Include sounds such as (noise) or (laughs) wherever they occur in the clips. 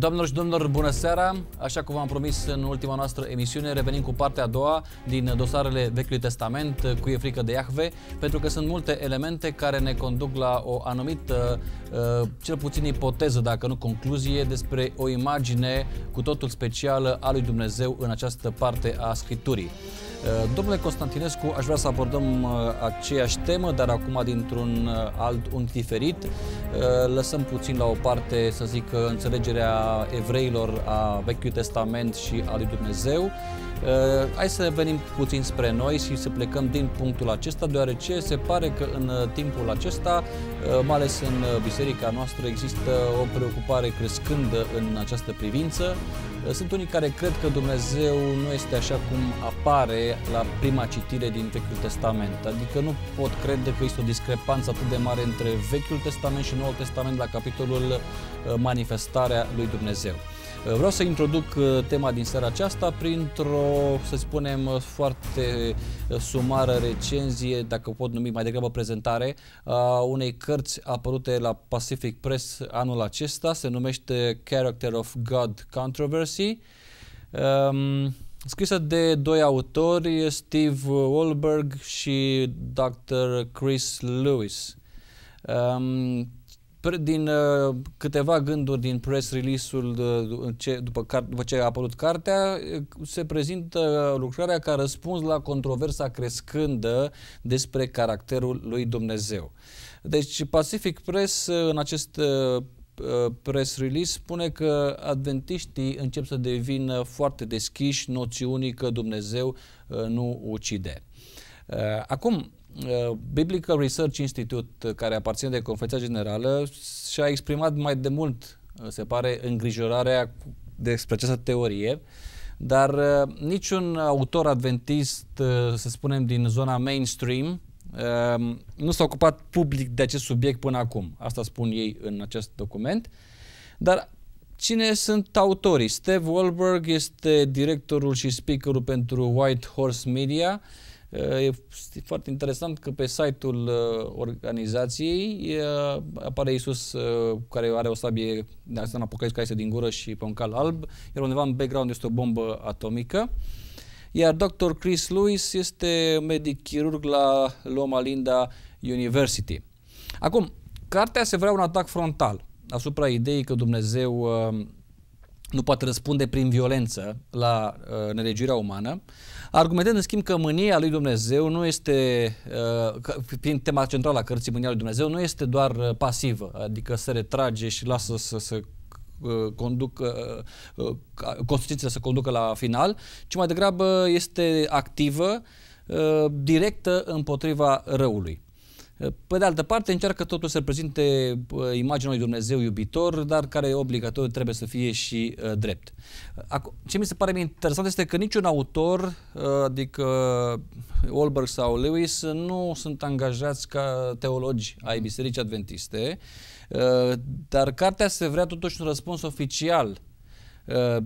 Doamnelor și domnilor, bună seara! Așa cum v-am promis în ultima noastră emisiune, revenim cu partea a doua din dosarele Vechiului Testament cu e frică de Iahve, pentru că sunt multe elemente care ne conduc la o anumită, uh, cel puțin ipoteză, dacă nu concluzie, despre o imagine cu totul specială a lui Dumnezeu în această parte a Scripturii. Uh, domnule Constantinescu, aș vrea să abordăm uh, aceeași temă, dar acum dintr-un alt unghi diferit. Lăsăm puțin la o parte, să zic, înțelegerea evreilor, a Vechiului Testament și a lui Dumnezeu Eh, hai să venim puțin spre noi și să plecăm din punctul acesta, deoarece se pare că în eh, timpul acesta, eh, mai ales în biserica noastră, există o preocupare crescândă în această privință. Sunt unii care cred că Dumnezeu nu este așa cum apare la prima citire din Vechiul Testament. Adică nu pot crede că este o discrepanță atât de mare între Vechiul Testament și Noul Testament la capitolul manifestarea lui Dumnezeu. Eh, vreau să introduc eh, tema din seara aceasta printr-o, să spunem, eh, foarte sumară recenzie, dacă pot numi mai degrabă prezentare, a unei cărți apărute la Pacific Press anul acesta, se numește Character of God Controversy. Um, scrisă de doi autori, Steve Wolberg și Dr. Chris Lewis. Um, din uh, câteva gânduri din press release-ul uh, ce, după, car- după ce a apărut cartea, uh, se prezintă lucrarea ca răspuns la controversa crescândă despre caracterul lui Dumnezeu. Deci Pacific Press uh, în acest uh, uh, press release spune că adventiștii încep să devină foarte deschiși noțiunii că Dumnezeu nu ucide. Acum, Uh, Biblical Research Institute, uh, care aparține de Conferința Generală, și-a exprimat mai de mult, uh, se pare, îngrijorarea despre această teorie, dar niciun autor adventist, să spunem, din zona mainstream, nu s-a ocupat public de acest subiect până acum. Asta spun ei în acest document. Dar Cine sunt autorii? Steve Wahlberg este directorul și speakerul pentru White Horse Media. E foarte interesant că pe site-ul uh, organizației uh, apare Isus uh, care are o sabie de în apocalipsă care este din gură și pe un cal alb, iar undeva în background este o bombă atomică. Iar Dr. Chris Lewis este medic chirurg la Loma Linda University. Acum, cartea se vrea un atac frontal asupra ideii că Dumnezeu nu poate răspunde prin violență la uh, nelegiuirea umană, argumentând în schimb că mânia lui Dumnezeu nu este, uh, prin tema centrală a cărții mânia lui Dumnezeu, nu este doar uh, pasivă, adică se retrage și lasă să se uh, conduc, constituția să conducă la final, ci mai degrabă este activă, directă împotriva răului. Pe de altă parte, încearcă totuși să prezinte imaginea lui Dumnezeu iubitor, dar care obligatoriu trebuie să fie și uh, drept. Acum, ce mi se pare mie interesant este că niciun autor, uh, adică Olberg sau Lewis, nu sunt angajați ca teologi ai Bisericii Adventiste, uh, dar cartea se vrea totuși un răspuns oficial Uh,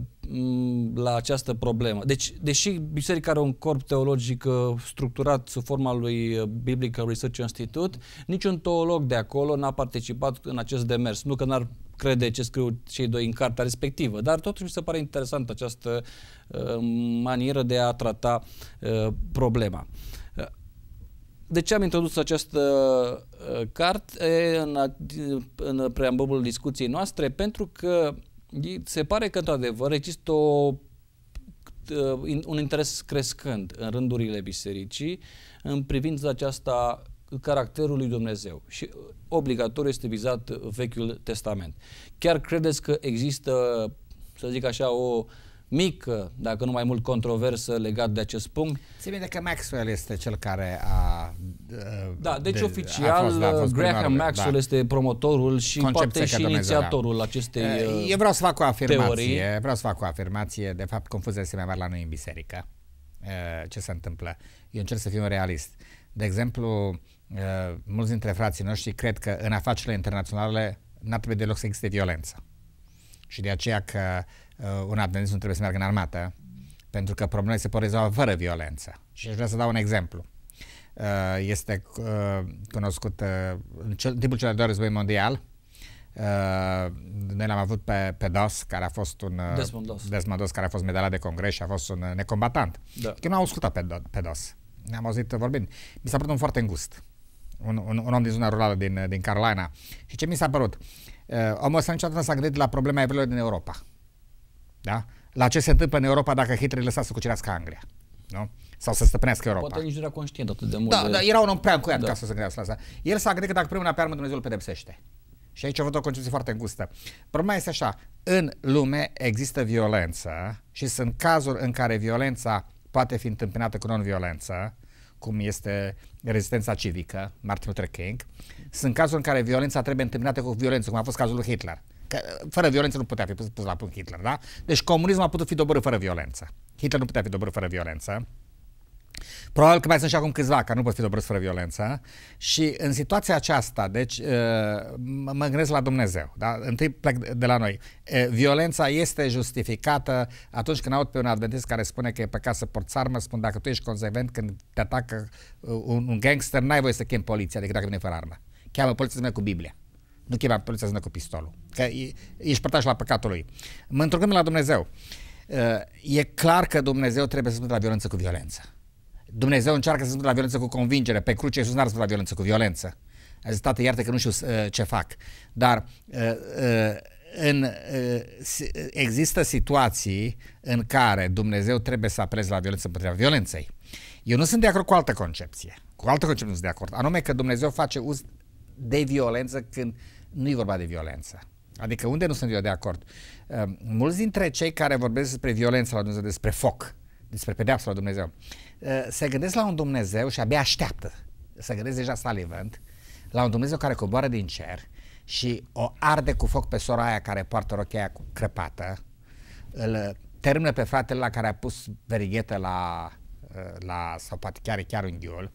la această problemă. Deci, deși biserica are un corp teologic uh, structurat sub forma lui uh, Biblical Research Institute, niciun teolog de acolo n-a participat în acest demers. Nu că n-ar crede ce scriu cei doi în cartea respectivă, dar totuși mi se pare interesant această manieră de a trata problema. De ce am introdus această carte în, în preambulul discuției noastre? Pentru că se pare că, într-adevăr, există o, uh, un interes crescând în rândurile bisericii în privința aceasta caracterul lui Dumnezeu și uh, obligatoriu este vizat Vechiul Testament. Chiar credeți că există, să zic așa, o uh, mică, dacă nu mai mult controversă legat de acest punct. Se vede că Maxwell este cel care a... Da, deci de, oficial a fost, da, a fost Graham primarul, da. Maxwell da. este promotorul și Concepția poate și inițiatorul da. acestei Eu uh, vreau să fac o afirmație, teorii. vreau să fac o afirmație, de fapt confuzia se mai la noi în biserică. Uh, ce se întâmplă? Eu încerc să fiu realist. De exemplu, uh, mulți dintre frații noștri cred că în afacerile internaționale n-ar trebui deloc să existe violență. Și de aceea că uh, uh, un afganist nu trebuie să meargă în armată, pentru că problemele se pot rezolva fără violență. Și aș vrea să dau un exemplu. Uh, este uh, cunoscut uh, în cel, timpul celor de-al război mondial, Uh, noi l-am avut pe, pe Dos, care a fost un uh, Desmond Dos. Desmond Dos, care a fost medalat de congres și a fost un necombatant. Da. Că nu am ascultat pe, pe Dos. Ne-am auzit vorbind. Mi s-a părut un foarte îngust. Un, un, un om din zona rurală din, din Carolina. Și ce mi s-a părut? Uh, omul ăsta niciodată nu s-a gândit la problema evreilor din Europa. Da? La ce se întâmplă în Europa dacă Hitler lăsa să cucerească Anglia. Nu? Sau să stăpânească Europa. Poate nici nu era conștient atât de mult. Da, de... da era un om prea încuiat da. ca să se gândească la asta. El s-a gândit că dacă primul pe armă Dumnezeu îl pedepsește. Și aici a avut o concepție foarte îngustă. Problema este așa, în lume există violență și sunt cazuri în care violența poate fi întâmpinată cu non-violență, cum este rezistența civică, Martin Luther King. Sunt cazuri în care violența trebuie întâmpinată cu violență, cum a fost cazul lui Hitler că fără violență nu putea fi pus, pus la punct Hitler, da? Deci comunismul a putut fi dobărât fără violență. Hitler nu putea fi dobărât fără violență. Probabil că mai sunt și acum câțiva care nu pot fi dobărâți fără violență și în situația aceasta, deci uh, mă gândesc la Dumnezeu, da? întâi plec de la noi. Violența este justificată atunci când aud pe un adventist care spune că e păcat să porți armă, spun dacă tu ești consecvent când te atacă uh, un, un gangster, n-ai voie să chem poliția decât dacă vine fără armă. Cheamă poliția cu Biblia. Nu chema poliția să cu pistolul. Că ești părtaș la păcatul lui. Mă întorcând la Dumnezeu. Uh, e clar că Dumnezeu trebuie să se la violență cu violență. Dumnezeu încearcă să se la violență cu convingere. Pe cruce Iisus n ar la violență cu violență. A zis, tată, iartă că nu știu uh, ce fac. Dar uh, în, există situații în care Dumnezeu trebuie să apeleze la violență împotriva violenței. Eu nu sunt de acord cu altă concepție. Cu altă concepție nu sunt de acord. Anume că Dumnezeu face uz de violență când nu e vorba de violență. Adică unde nu sunt eu de acord? Ehm, mulți dintre cei care vorbesc despre violență la Dumnezeu, despre foc, despre pedeapsa la Dumnezeu, eh, se gândesc la un Dumnezeu și abia așteaptă, se gândesc deja salivant la un Dumnezeu care coboară din cer și o arde cu foc pe sora aia care poartă rochea aia crăpată, îl termină pe fratele la care a pus verighetă la la, sau poate chiar chiar un ghiul,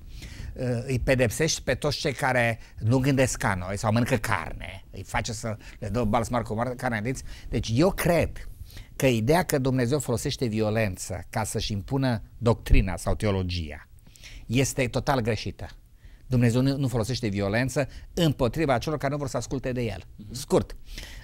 uh, îi pedepsești pe toți cei care nu gândesc ca noi sau mănâncă carne, îi face să le dă bal smart cu carne în dinți. Deci eu cred că ideea că Dumnezeu folosește violență ca să-și impună doctrina sau teologia este total greșită. Dumnezeu nu folosește violență împotriva celor care nu vor să asculte de el. Scurt.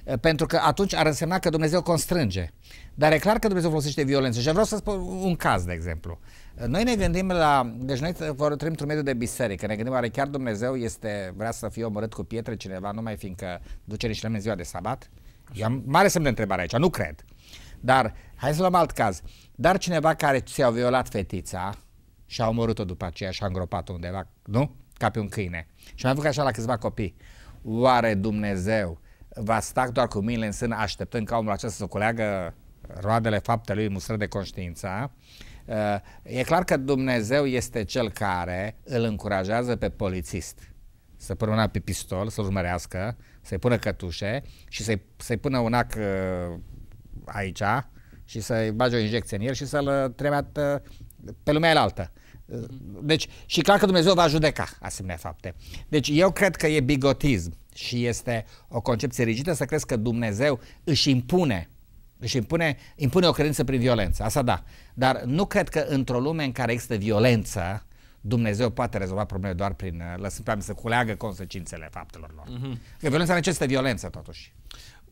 Eh, pentru că atunci ar însemna că Dumnezeu constrânge. Dar e clar că Dumnezeu folosește violență. Și vreau să spun un caz, de exemplu. Eh, noi ne gândim la... Deci noi vorbim într-un mediu de biserică. Ne gândim, oare chiar Dumnezeu este, vrea să fie omorât cu pietre cineva numai fiindcă duce niște în ziua de sabat? Așa. Eu am mare semn de întrebare aici. Nu cred. Dar, hai să luăm alt caz. Dar cineva care ți-a violat fetița și a omorât-o după aceea și a îngropat-o undeva, nu? Ca pe un câine. Și am făcut așa la câțiva copii. Oare Dumnezeu va sta doar cu mâinile în sân așteptând ca omul acesta să culeagă roadele faptelui musră de conștiință. Uh, e clar că Dumnezeu este cel care îl încurajează pe polițist să pună una pe pistol, să-l urmărească, să-i pună cătușe și să-i, să-i pună un ac uh, aici și să-i bage o injecție în el și să-l tremea pe lumea elaltă. altă. Mm-hmm. Deci, și clar că Dumnezeu va judeca asemenea fapte. Deci, eu cred că e bigotism și este o concepție rigidă să crezi că Dumnezeu își impune își impune, impune o credință prin violență, asta da. Dar nu cred că într-o lume în care există violență, Dumnezeu poate rezolva probleme doar prin uh, lăsând pe oameni să culeagă consecințele faptelor lor. Mm-hmm. Că violența necesită violență, totuși.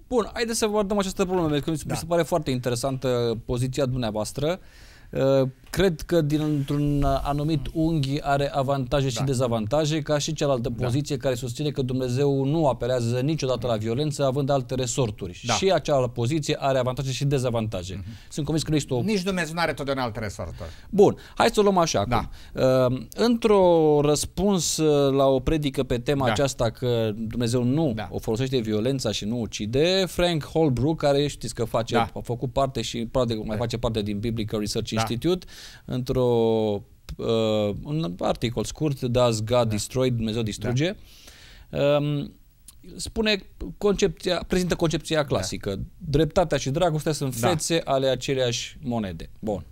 Bun, haideți să dăm această problemă, pentru că mi se da. pare foarte interesantă poziția dumneavoastră. Uh, Uh, cred că dintr-un anumit unghi are avantaje da. și dezavantaje, ca și cealaltă da. poziție care susține că Dumnezeu nu apelează niciodată la violență, având alte resorturi. Da. Și acea poziție are avantaje și dezavantaje. Uh mhm. -huh. Sunt convins că nu este o... Nici Dumnezeu nu are totdeauna alte resorturi. Bun, hai să o luăm așa da. acum. Uh, într-o răspuns uh, la o predică pe tema da. aceasta că Dumnezeu nu da. o folosește violența și nu ucide, Frank Holbrook, care știți că face, da. a făcut parte și poate mai da. face parte din Biblical Research da. Institute, într-o uh, un articol scurt, Does God da. Destroy? Dumnezeu distruge? Da. Um, spune concepția, prezintă concepția da. clasică. Da. Dreptatea și dragostea sunt da. fețe ale aceleași monede. Bun.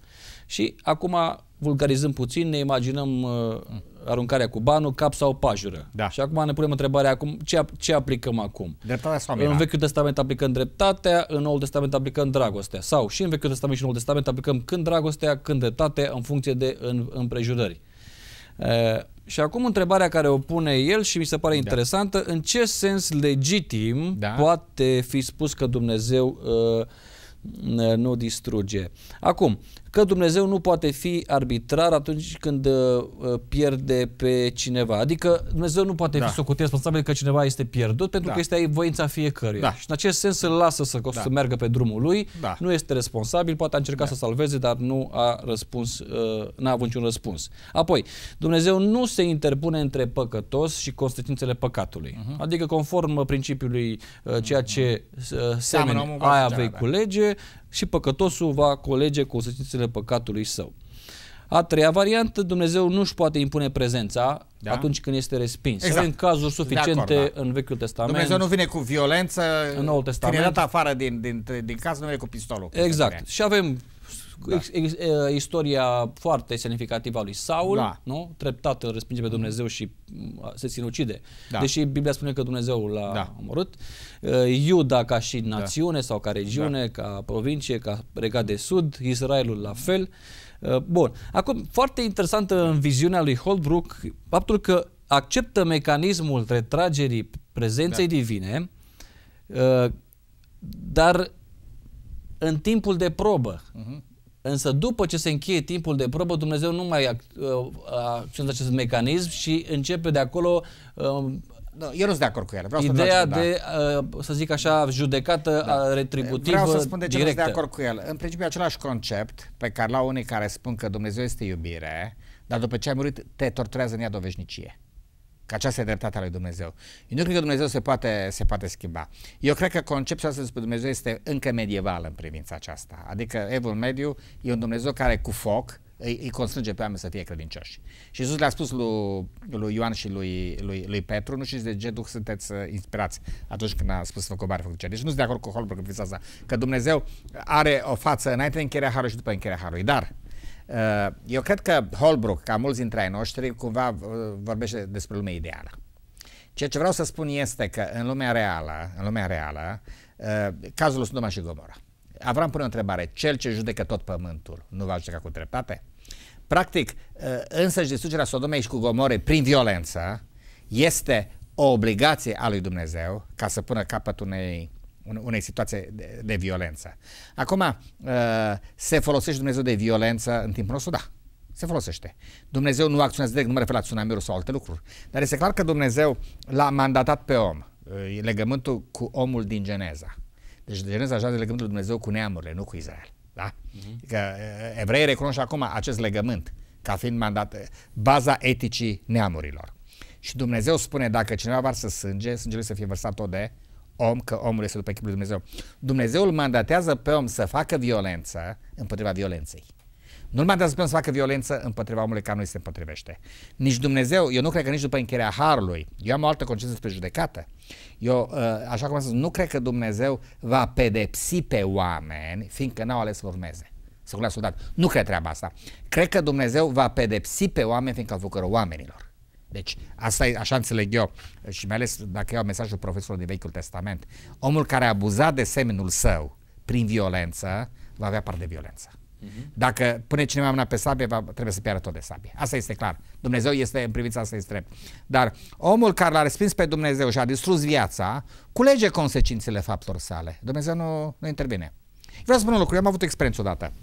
Și acum, vulgarizăm puțin, ne imaginăm uh, mm aruncarea cu banul, cap sau pajură. Da. Și acum ne punem întrebarea acum, ce, ce aplicăm acum? Dreptatea sau mila? În Vechiul Testament aplicăm dreptatea, în Noul Testament aplicăm dragostea. Sau și în Vechiul Testament și în Noul Testament aplicăm când dragostea, când dreptatea, în funcție de în, împrejurări. E, și acum întrebarea care o pune el și mi se pare da. interesantă, în ce sens legitim da. poate fi spus că Dumnezeu E, nu distruge? Acum, că Dumnezeu nu poate fi arbitrar atunci când uh, uh, pierde pe cineva. Adică Dumnezeu nu poate da. fi socotit responsabil că cineva este pierdut pentru da. că este voința fiecăruia. Da. Și în acest sens îl lasă să, da. să meargă pe drumul lui, da. nu este responsabil, poate a încercat da. să salveze, dar nu a răspuns, uh, n-a avut niciun răspuns. Apoi, Dumnezeu nu se interpune între păcătos și consecințele păcatului. Uh-huh. Adică conform principiului ceea ce uh-huh. Mhm. semeni da, aia vei da, da. culege, și păcătosul va colege consecințele păcatului său. A treia variantă, Dumnezeu nu își poate impune prezența da? atunci când este respins. Exact. În cazuri suficiente acord, da. în Vechiul Testament. Dumnezeu nu vine cu violență. În Noul Testament. Când e dat afară din, din, din casă, nu vine cu pistolul. Exact. Și avem da. istoria foarte semnificativă a lui Saul, da. nu? Treptat îl respinge pe mm. Dumnezeu și mm, se sinucide. Da. Deși Biblia spune că Dumnezeu l-a da. omorât. Iuda ca și națiune da. sau ca regiune, da. ca provincie, ca regat de sud, Israelul la fel. Bun. Acum, foarte interesantă în viziunea lui Holbrook faptul că acceptă mecanismul retragerii prezenței da. divine, dar în timpul de probă. Uh-huh. Însă după ce se încheie timpul de probă, Dumnezeu nu mai uh, acționează acest mecanism și începe de acolo da, eu nu sunt de acord cu el. Vreau Ideea să de, da. uh, să zic așa, judecată da. retributivă Vreau să spun de ce directă. nu sunt de acord cu el. În principiu, același concept pe care la unii care spun că Dumnezeu este iubire, dar după ce ai murit, te torturează în ea de o veșnicie. Că aceasta e dreptatea lui Dumnezeu. Eu nu cred că Dumnezeu se poate, se poate schimba. Eu cred că concepția asta despre Dumnezeu este încă medievală în privința aceasta. Adică Evul Mediu e un Dumnezeu care cu foc îi, îi constrânge pe oameni să fie credincioși. Și Iisus le-a spus lui, lui Ioan și lui, lui, lui Petru, nu știți de ce duc sunteți uh, inspirați atunci când a spus să cobare făcut Deci nu sunt de acord cu Holberg în asta, că Dumnezeu are o față înainte de încheierea Harului și după încheierea Harului. Dar Eh, eu cred că Holbrook, ca mulți dintre ai noștri, cumva uh, vorbește despre lumea ideală. Ceea ce vreau să spun este că în lumea reală, în lumea reală, eh, cazul lui Sodoma și Gomora. Avram pune o întrebare. Cel ce judecă tot pământul nu va judeca cu dreptate? Practic, eh, însă, și distrugerea Sodomei și cu Gomore prin violență este o obligație a lui Dumnezeu ca să pună capăt unei unei situații de, de violență. Acum, uh, se folosește Dumnezeu de violență în timpul nostru? Da, se folosește. Dumnezeu nu acționează direct, nu mă refer la tsunamiuri sau alte lucruri, dar este clar că Dumnezeu l-a mandatat pe om, uh, legământul cu omul din Geneza. Deci Geneza așa de legământul Dumnezeu cu neamurile, nu cu Israel. Da? Mhm. Că uh, evreii recunosc acum acest legământ ca fiind mandat, baza eticii neamurilor. Și Dumnezeu spune, dacă cineva varsă sânge, sângele să fie vărsat tot de om că omul este după chipul lui Dumnezeu. Dumnezeu îl mandatează pe om să facă violență împotriva violenței. Nu-l mandatează pe om să facă violență împotriva omului care nu se împotrivește. Nici Dumnezeu, eu nu cred că nici după încheierea Harului, eu am o altă conștiință despre judecată. Eu, uh, așa cum am spus, nu cred că Dumnezeu va pedepsi pe oameni, fiindcă n-au ales să urmeze. Să soldat. Nu cred treaba asta. Cred că Dumnezeu va pedepsi pe oameni, fiindcă au făcut oamenilor. Deci asta e, așa înțeleg eu și mai ales dacă iau mesajul profesorului din Vechiul Testament. Omul care a abuzat de seminul său prin violență va avea parte de violență. Uh-huh. Dacă pune cineva mâna pe sabie, va, trebuie să piară tot de sabie. Asta este clar. Dumnezeu este, în privința asta este drept. Dar omul care l-a respins pe Dumnezeu și a distrus viața, culege consecințele faptelor sale. Dumnezeu nu, nu intervine. Vreau să spun un lucru. Eu am avut experiență odată.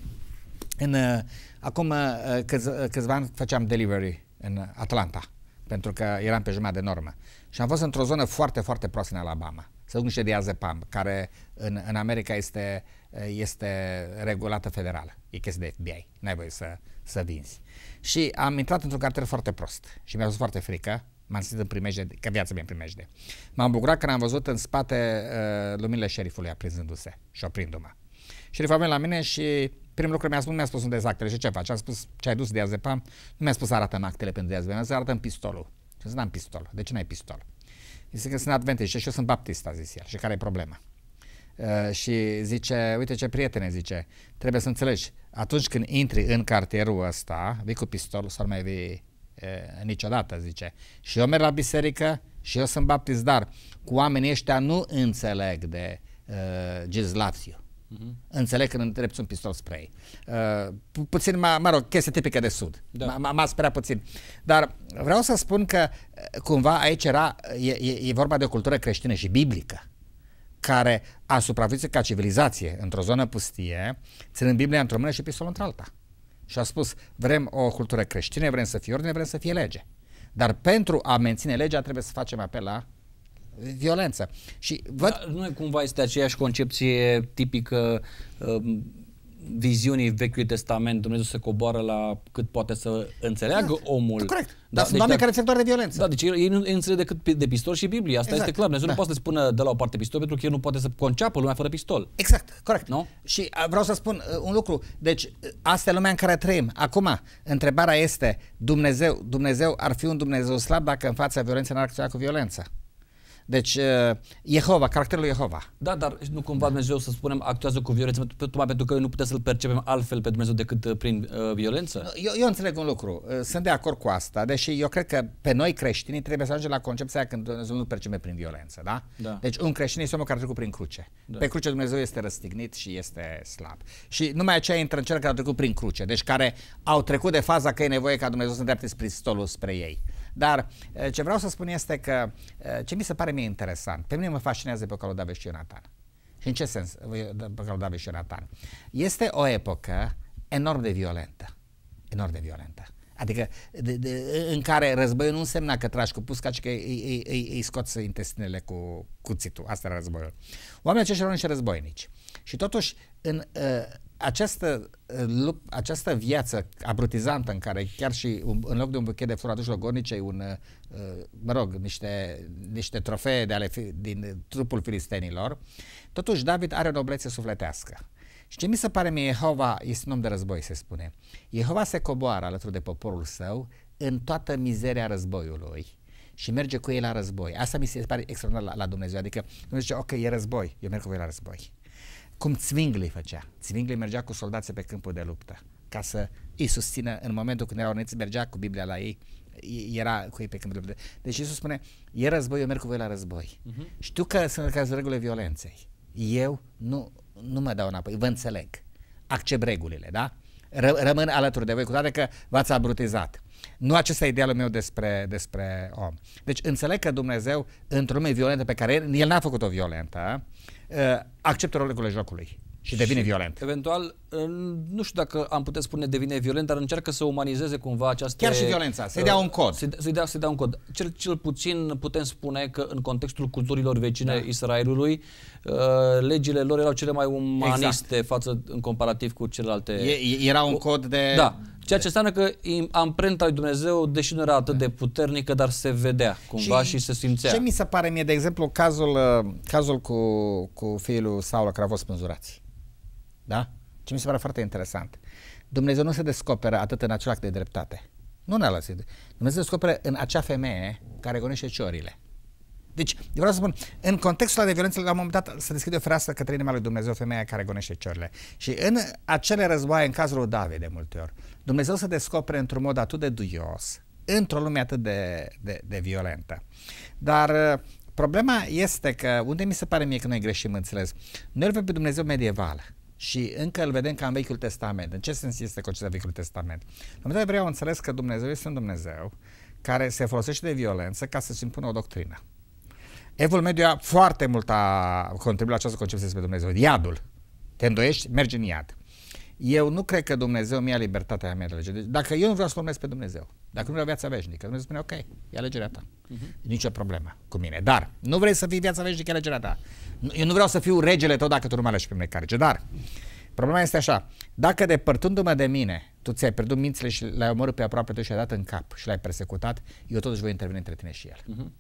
În, uh, acum uh, câț, uh, câțiva ani făceam delivery în uh, Atlanta pentru că eram pe jumătate de normă. Și am fost într-o zonă foarte, foarte proastă în Alabama. Să duc niște diazepam, care în, în America este, este regulată federală. E chestie de FBI. N-ai voie să, să vinzi. Și am intrat într-un cartier foarte prost și mi-a fost foarte frică. M-am simțit în primejde, că viața mea în primejde. M-am bucurat când am văzut în spate uh, luminile șerifului aprinzându-se și oprindu-mă. Șeriful a venit la mine și primul lucru mi-a spus, nu mi-a spus unde sunt actele și ce faci. Am spus ce ai dus de azi nu mi-a spus arată în actele pentru diazepam, arată în pistolul. Și n-am pistol, de ce n-ai pistol? Zice că sunt adventist și eu sunt baptist, a zis el. Și care e problema? Uh, și zice, uite ce prietene, zice, trebuie să înțelegi, atunci când intri în cartierul ăsta, vii cu pistolul sau nu mai vii uh, niciodată, zice. Și eu merg la biserică și eu sunt baptist, dar cu oamenii ăștia nu înțeleg de uh, Gislavsiu. Uh-huh. Înțeleg când îndrepti un pistol spre ei. Uh, puțin, mă, mă rog, chestia tipică de sud. Da. M-a sperat puțin. Dar vreau să spun că uh, cumva aici era, e, e, e vorba de o cultură creștină și biblică care a supraviețuit ca civilizație într-o zonă pustie, ținând Biblia într-o mână și pistolul într-alta. Și a spus, vrem o cultură creștină, vrem să fie ordine, vrem să fie lege. Dar pentru a menține legea trebuie să facem apel la violență. Și văd... Dar nu e cumva este aceeași concepție tipică um, viziunii Vechiului Testament, Dumnezeu se coboară la cât poate să înțeleagă da, omul. corect. Da, Dar da, sunt deci, oameni care înțeleg doar de violență. Da, deci ei, ei nu ei înțeleg decât de pistol și Biblia. Asta exact, este clar. Dumnezeu da. nu poate să spună de la o parte pistol pentru că el nu poate să conceapă lumea fără pistol. Exact, corect. Nu? Și vreau să spun uh, un lucru. Deci uh, asta e lumea în care trăim. Acum, întrebarea este, Dumnezeu, Dumnezeu ar fi un Dumnezeu slab dacă în fața violenței n-ar acționa cu violență? Deci, Jehova, caracterul lui Jehova. Da, dar nu cumva da. Dumnezeu, să spunem, actuează cu violență, tocmai pentru că nu putem să-L percepem altfel pe Dumnezeu decât uh, prin uh, violență? Eu, eu înțeleg un lucru, uh, sunt de acord cu asta, deși eu cred că pe noi creștinii trebuie să ajungem la concepția că Dumnezeu nu percepe prin violență, da? da. Deci un creștin este omul care a trecut prin cruce. Da. Pe cruce Dumnezeu este răstignit și este slab. Și numai aceia intră în cel care a trecut prin cruce, deci care au trecut de faza că e nevoie ca Dumnezeu să îndrepte pistolul spre ei. Dar eh, ce vreau să spun este că eh, ce mi se pare mie interesant, pe mine mă fascinează pe David și Ionatan. Și în ce sens eh, pe David și Ionatan? Este o epocă enorm de violentă. Enorm de violentă. Adică de, de, în care războiul nu însemna că tragi cu pusca, ci că îi, îi, îi scoți intestinele cu cuțitul. Asta era războiul. Oamenii aceștia erau niște războinici. Și totuși, în, această, eh, această viață abrutizantă în care chiar și în loc de un buchet de flori aduci logornice un, eh, mă rog, niște, niște trofee de ale, din trupul filistenilor, totuși David are o noblețe sufletească. Și ce mi se pare mie, Jehova este un om de război, se spune. Jehova se coboară alături de poporul său în toată mizeria războiului și merge cu ei la război. Asta mi se pare extraordinar la, la Dumnezeu. Adică Dumnezeu zice, ok, e război, eu merg cu voi la război cum Zwingli făcea. Zwingli mergea cu soldații pe câmpul de luptă ca să îi susțină în momentul când erau neți, mergea cu Biblia la ei, era cu ei pe câmpul de luptă. Deci Iisus spune, e război, eu merg cu voi la război. Uh-huh. Știu că sunt cazul regulile violenței. Eu nu, nu mă dau înapoi, vă înțeleg. Accept regulile, da? Ră, rămân alături de voi, cu toate că v-ați abrutizat. Nu acesta e idealul meu despre, despre om. Deci înțeleg că Dumnezeu, într-o lume violentă pe care el, el n-a făcut-o violentă, uh, Uh, acceptă regulile jocului și devine și violent. Eventual nu știu dacă am putea spune devine violent, dar încearcă să umanizeze cumva această... Chiar și violența, să-i uh, dea un cod. Să-i, dea, să dea un cod. Cel, cel puțin putem spune că în contextul culturilor vecine da. Israelului, uh, legile lor erau cele mai umaniste exact. față în comparativ cu celelalte... E, era un cod de... Da. Ceea ce înseamnă că amprenta lui Dumnezeu, deși nu era atât da. de puternică, dar se vedea cumva și, și se simțea. Ce mi se pare mie, de exemplu, cazul, uh, cazul cu, cu fiul Saul care a fost spânzurat. Da? Ce mi se pare foarte interesant. Dumnezeu nu se descoperă atât în acel act de dreptate. Nu ne-a lăsit. Dumnezeu se descoperă în acea femeie care gonește ciorile. Deci, eu vreau să spun, în contextul de violență, la un moment dat se deschide o fereastră către inima lui Dumnezeu, femeia care gonește ciorile. Și în acele războaie, în cazul lui David, de multe ori, Dumnezeu se descopere într-un mod atât de duios, într-o lume atât de, de, de violentă. Dar uh, problema este că, unde mi se pare mie că noi greșim, înțeles, noi îl pe Dumnezeu medieval. Și încă îl vedem ca în Vechiul Testament. În ce sens este concepția Vechiul Testament? În momentul vreau înțeles că Dumnezeu este un Dumnezeu care se folosește de violență ca să-și impună o doctrină. Evul mediu a foarte mult a contribuit la această concepție despre Dumnezeu. Iadul. Te îndoiești, mergi în iad. Eu nu cred că Dumnezeu mi-a libertatea mea de Deci, Dacă eu nu vreau să urmez pe Dumnezeu, dacă nu vreau viața veșnică, Dumnezeu spune, ok, e alegerea ta. Uh-huh. Nicio problemă cu mine. Dar nu vrei să fii viața veșnică, e alegerea ta. Eu nu vreau să fiu regele tău dacă tu nu mai alegi pe mine carge, dar problema este așa. Dacă depărtându-mă de mine, tu ți-ai pierdut mințile și l-ai omorât pe aproape tău și ai dat în cap și l-ai persecutat, eu totuși voi interveni între tine și el. Uh-huh.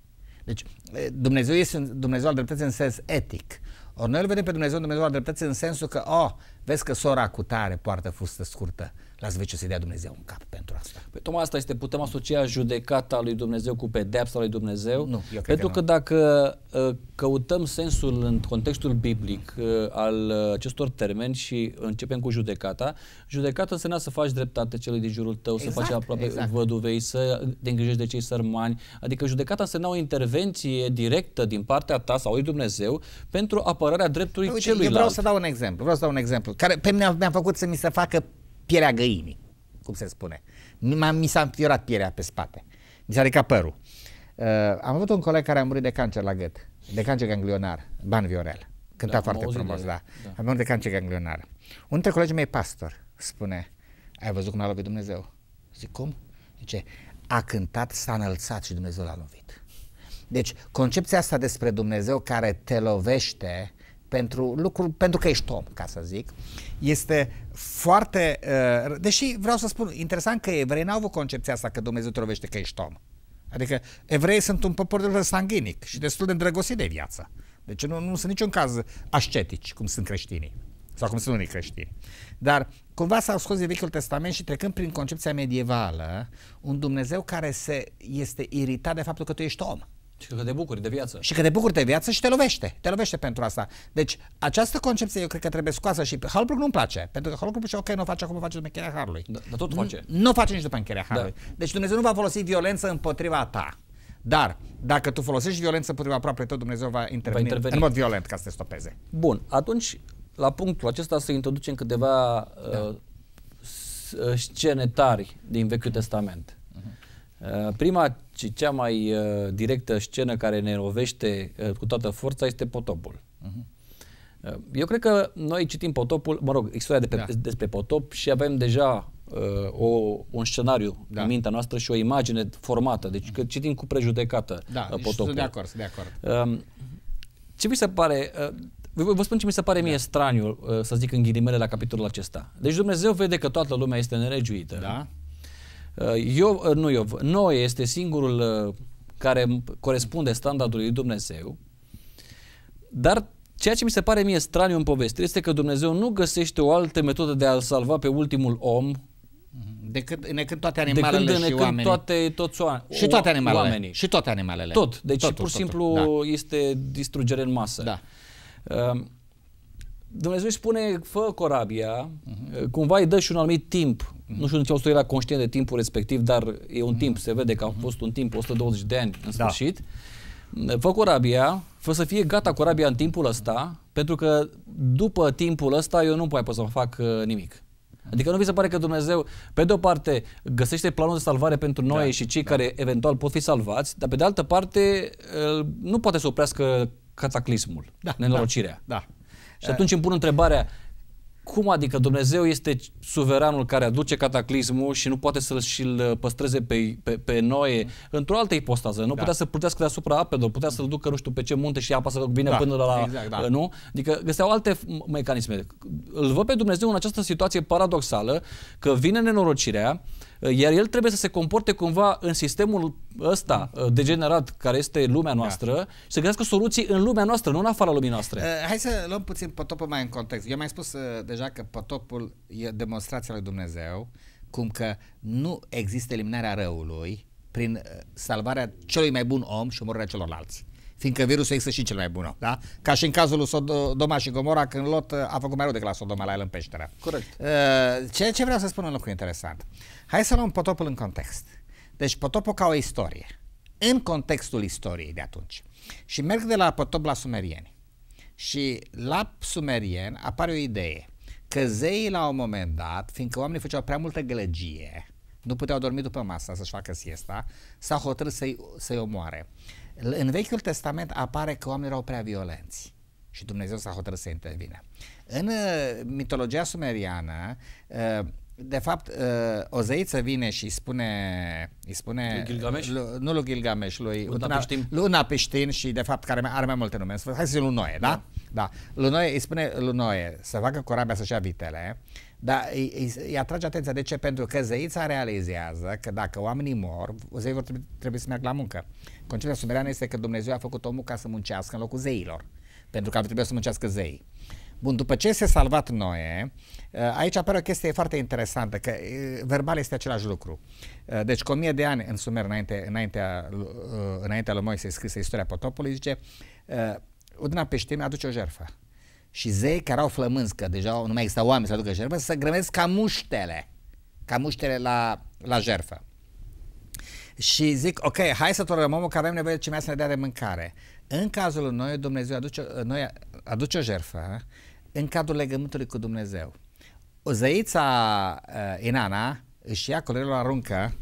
Deci Dumnezeu este Dumnezeu al dreptății în sens etic. Ori noi îl vedem pe Dumnezeu Dumnezeu al dreptății în sensul că, oh, vezi că sora cu tare poartă fustă scurtă Las ce să-i dea Dumnezeu un cap pentru asta. Păi, tocmai asta este, putem asocia judecata lui Dumnezeu cu pedepsa lui Dumnezeu? Nu, eu Pentru că, că dacă ă, căutăm sensul în contextul biblic ă, al acestor termeni și începem cu judecata, judecata înseamnă să faci dreptate celui din jurul tău, exact, să faci aproape exact. văduvei, să te îngrijești de cei sărmani. Adică judecata înseamnă o intervenție directă din partea ta sau lui Dumnezeu pentru apărarea dreptului păi, Uite, celuilalt. Eu vreau să dau un exemplu, vreau să dau un exemplu, care pe mine mi-a făcut să mi se facă pielea găinii, cum se spune. Mi s-a înfiorat pielea pe spate. Mi s-a ridicat părul. Uh, am avut un coleg care a murit de cancer la gât, de cancer ganglionar, Ban Viorel. Cânta da, foarte frumos, de... da. da. Am murit de cancer ganglionar. Unul dintre colegii mei pastor spune, ai văzut cum l-a lovit Dumnezeu? Zic, cum? Zice, a cântat, s-a înălțat și Dumnezeu l-a lovit. Deci, concepția asta despre Dumnezeu care te lovește pentru lucruri, pentru că ești om, ca să zic. Este foarte, uh, deși vreau să spun, interesant că evrei n-au avut concepția asta că Dumnezeu te lovește că ești om. Adică evreii sunt un popor de sanguinic și destul de îndrăgostit de viață. Deci nu, nu sunt niciun caz ascetici, cum sunt creștinii sau cum sunt unii creștini. Dar cumva s-au scos din Vechiul Testament și trecând prin concepția medievală, un Dumnezeu care se este iritat de faptul că tu ești om. Și că te bucuri de viață. Și că te bucuri de viață și te lovește. Te lovește pentru asta. Deci, această concepție eu cred că trebuie scoasă și Halbrook nu-mi place. Pentru că Halbrook și ok, nu face acum, face după încheierea harului. Da, dar tot face. Nu nu face nici după încheierea da. harului. Da. Deci Dumnezeu nu va folosi violență împotriva ta. Dar dacă tu folosești violență împotriva aproape tot, Dumnezeu va interveni, va interveni în mod violent ca să te stopeze. Bun, atunci la punctul acesta să introducem câteva da. uh, uh scene tari din Vechiul Testament. Uh-huh. Uh, prima ci cea mai uh, directă scenă care ne rovește uh, cu toată forța este potopul. Uh-huh. Eu cred că noi citim potopul, mă rog, istoria de pe, da. despre potop și avem deja uh, o, un scenariu da. în mintea noastră și o imagine formată, deci că citim cu prejudecată uh, da, uh, potopul. Da, sunt de acord, sunt de acord. Uh, ce mi se pare, uh, vă spun ce mi se pare mie da. straniu, uh, să zic în ghilimele, la capitolul acesta. Deci Dumnezeu vede că toată lumea este neregiuită. Da. Uh, Iov, uh, nu Iov, Noe este singurul uh, care corespunde standardului lui Dumnezeu, dar ceea ce mi se pare mie straniu în poveste este că Dumnezeu nu găsește o altă metodă de a-l salva pe ultimul om decât când toate animalele când, și oamenii. Toate, toți oameni, și toate animalele. Oamenii. Și toate animalele. Tot. Deci totul, pur și simplu da. este distrugere în masă. Da. Um, Dumnezeu îi spune, fă corabia, uh-huh. cumva îi dă și un anumit timp nu știu nici Austria era conștient de timpul respectiv, dar e un timp, se vede că a fost un timp, 120 de ani în da. sfârșit. Da. Fă corabia, fă să fie gata corabia în timpul ăsta, pentru că după timpul ăsta eu nu mai pot să fac uh, nimic. Adică nu vi se pare că Dumnezeu, pe de o parte, găsește planul de salvare pentru noi da, și cei da. care eventual pot fi salvați, dar pe de altă parte uh, nu poate să oprească cataclismul, da, da nenorocirea. Da, da. Și atunci îmi pun întrebarea, cum adică Dumnezeu este suveranul care aduce cataclismul și nu poate să-l și-l uh, păstreze pe, pe, pe Noe mm. într-o altă ipostază? Nu da. putea să plutească deasupra apelor, putea să-l ducă nu știu pe ce munte și apa să vină da, până la... Exact, da. Uh, nu? Adică găseau alte mecanisme. Îl văd pe Dumnezeu în această situație paradoxală că vine nenorocirea, uh, iar el trebuie să se comporte cumva în sistemul ăsta mm. uh, degenerat care este lumea da. noastră da. și să găsească soluții în lumea noastră, nu în afara lumii noastre. Uh, hai să luăm puțin potopul mai în context. Eu mai spus uh, deja că potopul e demonstrația lui Dumnezeu, cum că nu există eliminarea răului prin salvarea celui mai bun om și omorârea celorlalți fiindcă virusul există și cel mai bun. Da? Ca și în cazul lui Sodoma și Gomora, când Lot uh, a făcut mai rău decât la Sodoma, la el în peșteră. Corect. Uh, ce, ce vreau să spun un lucru interesant. Hai să luăm potopul în context. Deci potopul ca o istorie, în contextul istoriei de atunci. Și merg de la potop la sumerieni. Și la sumerien apare o idee că zeii la un moment dat, fiindcă oamenii făceau prea multă gălăgie, nu puteau dormi după masă să-și facă siesta, s-au hotărât să-i, să-i omoare. În Vechiul Testament apare că oamenii erau prea violenți și Dumnezeu s-a hotărât să intervine. În uh, mitologia sumeriană, uh, de fapt, uh, o zeiță vine și spune, îi spune Gilgamesh? nu lui Gilgamesh, lui Luna, Luna, Peștin. Luna și de fapt care are mai multe nume. Hai să zicem lui Noe, da? da? Da. Lui Noe, îi spune lui Noe să facă corabia să-și ia vitele, dar îi, îi, îi atrage atenția. De ce? Pentru că zeița realizează că dacă oamenii mor, zeii vor trebui, trebui să meargă la muncă. Concepția suverană este că Dumnezeu a făcut omul ca să muncească în locul zeilor, pentru că ar trebui să muncească zei. Bun, după ce s-a salvat Noe, eh, aici apare o chestie foarte interesantă, că eh, verbal este același lucru. Eh, deci cu mie de ani în sumer, înainte, înaintea, înaintea lui Moise scrisă istoria potopului, zice, Udna Peștime aduce o jerfă. Și zei care au flămânzi, că deja nu mai există oameni să aducă jerfă, să grămesc ca muștele, ca muștele la, la jerfă și zic, ok, hai să tolerăm că avem nevoie de cimea să ne dea de mâncare. În cazul noi, Dumnezeu aduce, uh, noi aduce o jertfă uh, în cadrul legământului cu Dumnezeu. O zăița uh, Inana își ia colerul, aruncă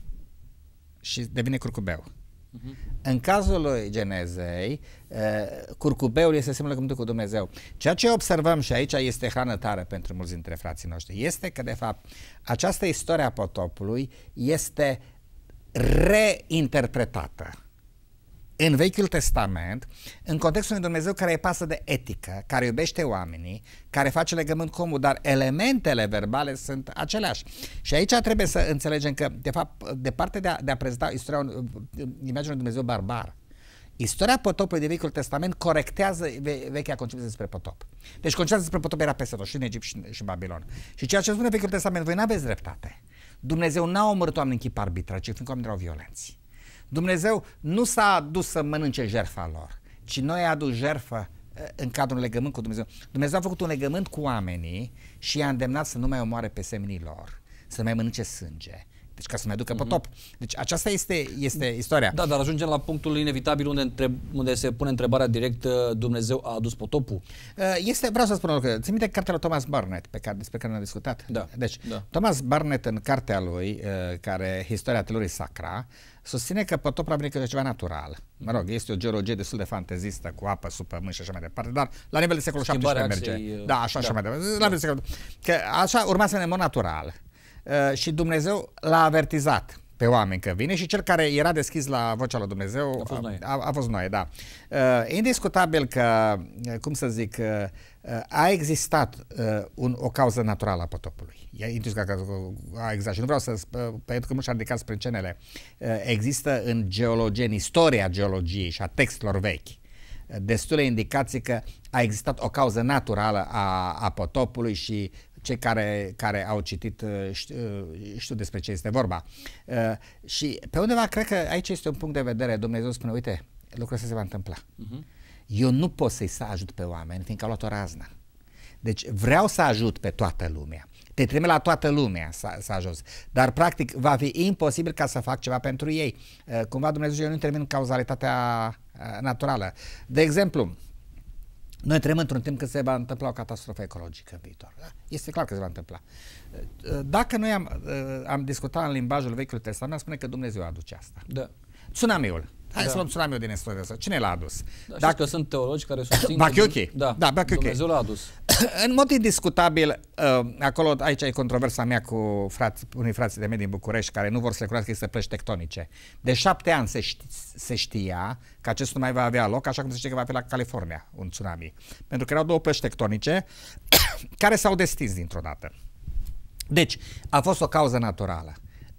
și devine curcubeu. Uh-huh. În cazul lui Genezei, uh, curcubeul este semnul legământului cu Dumnezeu. Ceea ce observăm și aici este hrană tare pentru mulți dintre frații noștri, este că de fapt această istorie a potopului este uh, reinterpretată în Vechiul Testament, în contextul unui Dumnezeu care e pasă de etică, care iubește oamenii, care face legământ cu omul, dar elementele verbale sunt aceleași. Și aici trebuie să înțelegem că, de fapt, departe de a, de a prezenta istoria, imaginea unui Dumnezeu barbar, Istoria potopului din Vechiul Testament corectează ve- vechea concepție despre potop. Deci concepția despre potop era peste tot, și în Egipt și în, și în Babilon. Și ceea ce spune Vechiul Testament, voi nu aveți dreptate. Dumnezeu n-a omorât oameni în chip arbitrar, ci fiindcă oamenii erau violenți. Dumnezeu nu s-a dus să mănânce jertfa lor, ci noi a adus jertfă în cadrul legământ cu Dumnezeu. Dumnezeu a făcut un legământ cu oamenii și i-a îndemnat să nu mai omoare pe seminii lor, să nu mai mănânce sânge, deci ca să ne aducă mm-hmm. pe mhm. top. Deci aceasta este, este istoria. Da, dar ajungem la punctul inevitabil unde, întreb, unde se pune întrebarea direct uh, Dumnezeu a adus topul. Uh, este, vreau să spun o lucru. Ți minte cartea lui Thomas Barnett pe care, despre care ne-am discutat? Da. Deci, da. Thomas Barnett în cartea lui, uh, care istoria telorii sacra, susține că potopul a venit ceva natural. Mă rog, este o geologie destul de fantezistă cu apă sub pământ și așa mai departe, dar la nivel de secolul XVII merge. Axei, da, așa, da. așa mai departe. La da. Nivel de secolul... Că așa urma să ne mod natural. Eh, și Dumnezeu l-a avertizat pe oameni că vine și cel care era deschis la vocea lui Dumnezeu a fost noi, a, a fost da. Eh, e indiscutabil că, eh, cum să zic, a existat un, o cauză naturală a potopului. E indiscutabil că a existat și nu vreau să, pentru că mulți ridicați prin cenele, uh, există în geologie, în istoria geologiei și a textelor vechi, destule indicații că a existat o cauză naturală a, a potopului și cei care, care au citit uh, știu, uh, știu despre ce este vorba. Uh, și pe undeva cred că aici este un punct de vedere, Dumnezeu spune, uite, lucrul ăsta se va întâmpla. Uh-huh. Eu nu pot să-i să ajut pe oameni, fiindcă au luat o raznă. Deci vreau să ajut pe toată lumea. Te trimit la toată lumea să, să ajungi. Dar practic va fi imposibil ca să fac ceva pentru ei. Cumva Dumnezeu eu nu intervin în cauzalitatea naturală. De exemplu, noi trăim într-un timp când se va întâmpla o catastrofă ecologică în viitor. Da? Este clar că se va întâmpla. Eh, dacă noi am, eh, am discutat în limbajul Vechiului Testament, spune că Dumnezeu aduce asta. Da. Tsunamiul. Hai da. să luăm tsunami din asta. Cine l-a adus? Da, Dacă că sunt teologi care susțin ok, Da, da Bachiuchi. Dumnezeu l-a adus. (coughs) în mod indiscutabil, uh, acolo, aici e controversa mea cu frați, unii frați de mei din București care nu vor să recunoască că există plăci tectonice. De șapte ani se, ști, se știa că acest mai va avea loc, așa cum se știe că va fi la California un tsunami. Pentru că erau două plăci tectonice (coughs) care s-au destins dintr-o dată. Deci, a fost o cauză naturală.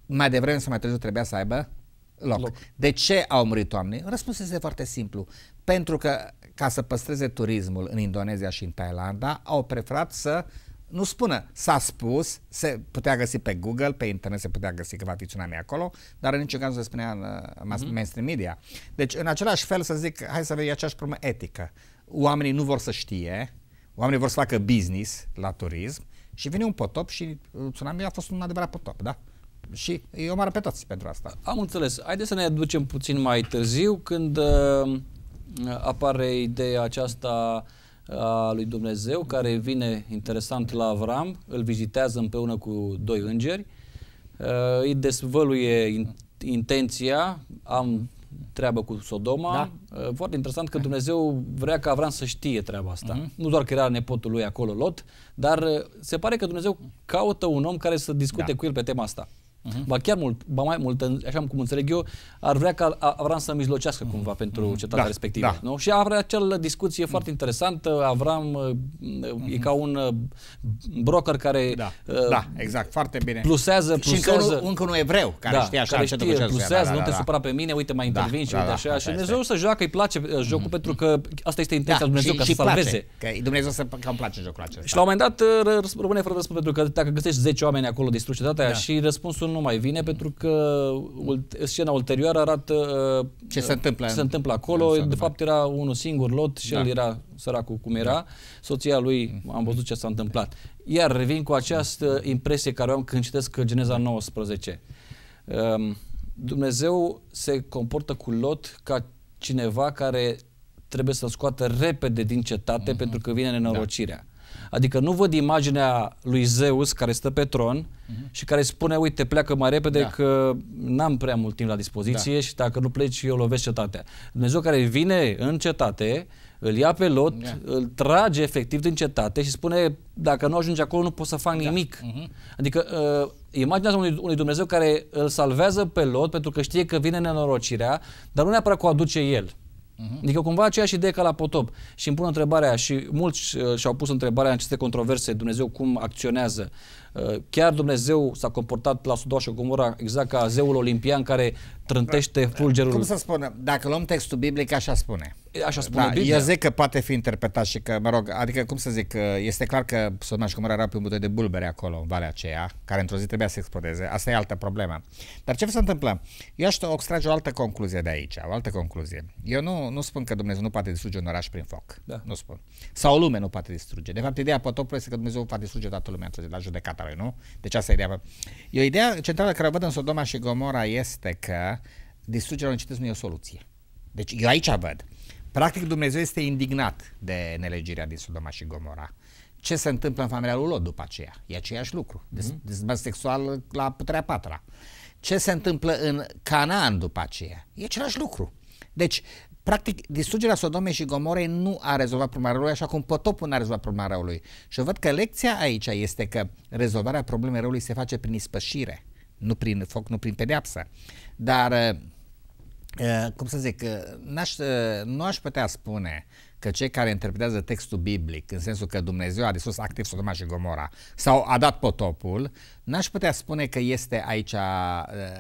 Mai devreme sau mai târziu trebuia să aibă loc. loc. De ce au murit oamenii? Răspunsul este foarte simplu. Pentru că ca să păstreze turismul în Indonezia și în Thailanda, au preferat să nu spună, s-a spus, se putea găsi pe Google, pe internet se putea găsi că va fi tsunami acolo, dar în niciun caz nu se spunea în uh, mm-hmm. mainstream media. Deci, în același fel, să zic, hai să vei aceeași problemă etică. Oamenii nu vor să știe, oamenii vor să facă business la turism și vine un potop și uh, tsunami a fost un adevărat potop, da? Și eu mă pe toți pentru asta. Am înțeles. Haideți să ne aducem puțin mai târziu când uh, apare ideea aceasta uh, a lui Dumnezeu care vine interesant la Avram, îl vizitează împreună cu doi îngeri, uh, îi dezvăluie in, intenția, am treabă cu Sodoma. Da. Uh, foarte interesant că Dumnezeu vrea ca Avram să știe treaba asta. Uh-huh. Nu doar că era nepotul lui acolo Lot, dar uh, se pare că Dumnezeu caută un om care să discute da. cu el pe tema asta. Uh-huh. Ba chiar mult, ba mai mult, așa cum înțeleg eu, ar vrea ca Avram să mijlocească uh-huh. cumva pentru uh-huh. cetatea da, respectivă. Da. Nu? Și are acea discuție uh-huh. foarte interesantă. Avram uh-huh. e ca un uh, broker care... Da, uh, da exact, foarte bine. Plusează, plusează. Și încă, nu încă un evreu care da, știe așa care știe, ce plusează, da, da, da, nu te da. da. supăra pe mine, uite, mai da, intervin da, și da, uite da. așa. Da, da, și Dumnezeu este. să joacă, îi place uh, jocul uh-huh. pentru că asta este intenția da, Dumnezeu, și, ca și să salveze. Că Dumnezeu să cam place jocul acesta. Și la un moment dat rămâne fără răspuns pentru că dacă găsești 10 oameni acolo distrugi cetatea și răspunsul nu mai vine pentru că scena ulterioară arată uh, ce se întâmplă, ce se întâmplă acolo. De fapt era unul singur lot și da. el era săracul cum era. Da. Soția lui, mhm. am văzut ce s-a întâmplat. Iar revin cu această impresie care o am când citesc Geneza 19. Um, Dumnezeu se comportă cu Lot ca cineva care trebuie să scoată repede din cetate mm-hmm. pentru că vine da. nenorocirea. Da. Adică nu văd imaginea lui Zeus care stă pe tron uh-huh. și care spune, uite, pleacă mai repede da. că n-am prea mult timp la dispoziție da. și dacă nu pleci, eu lovesc cetatea. Dumnezeu care vine în cetate, îl ia pe Lot, da. îl trage efectiv din cetate și spune, dacă nu ajungi acolo, nu poți să fac da. nimic. Uh-huh. Adică uh, imaginea unui, unui Dumnezeu care îl salvează pe Lot pentru că știe că vine nenorocirea, dar nu neapărat că o aduce el. Uh-huh. Adică cumva aceeași idee ca la potop. Și îmi pun întrebarea și mulți uh, și-au pus întrebarea în aceste controverse, Dumnezeu cum acționează. Uh, chiar Dumnezeu s-a comportat la Sodoma și Gomora exact ca zeul olimpian care trântește fulgerul. Cum să spunem? Dacă luăm textul biblic, așa spune. Așa spune da, Biblia. Eu zic că poate fi interpretat și că, mă rog, adică cum să zic, este clar că Sodoma și Gomora erau pe un butoi de bulbere acolo, în valea aceea, care într-o zi trebuia să explodeze. Asta e altă problemă. Dar ce se întâmplă? Eu aș extrage o altă concluzie de aici, o altă concluzie. Eu nu, nu spun că Dumnezeu nu poate distruge un oraș prin foc. Da. Nu spun. Sau o lume nu poate distruge. De fapt, ideea potopului este că Dumnezeu poate distruge toată lumea într-o zi, la judecata mare, nu? Deci asta e ideea. E o idee centrală care o văd în Sodoma și Gomora este că distrugerea unui nu e o soluție. Deci eu aici văd. Practic Dumnezeu este indignat de nelegirea din Sodoma și Gomora. Ce se întâmplă în familia lui Lot după aceea? E aceeași lucru. Mhm. Dezbăr mm-hmm. sexual la puterea patra. Ce se întâmplă în Canaan după aceea? E același lucru. Deci, Practic, distrugerea Sodomei și Gomorei nu a rezolvat problema răului, așa cum potopul n-a rezolvat problema răului. Și eu văd că lecția aici este că rezolvarea problemei răului se face prin ispășire, nu prin foc, nu prin pedeapsă. Dar, uh, uh, cum să zic, uh, n-aș, nu aș putea spune că cei care interpretează textul biblic, în sensul că Dumnezeu a distrus activ Sodoma și Gomora sau a dat potopul, n-aș putea spune că este aici uh,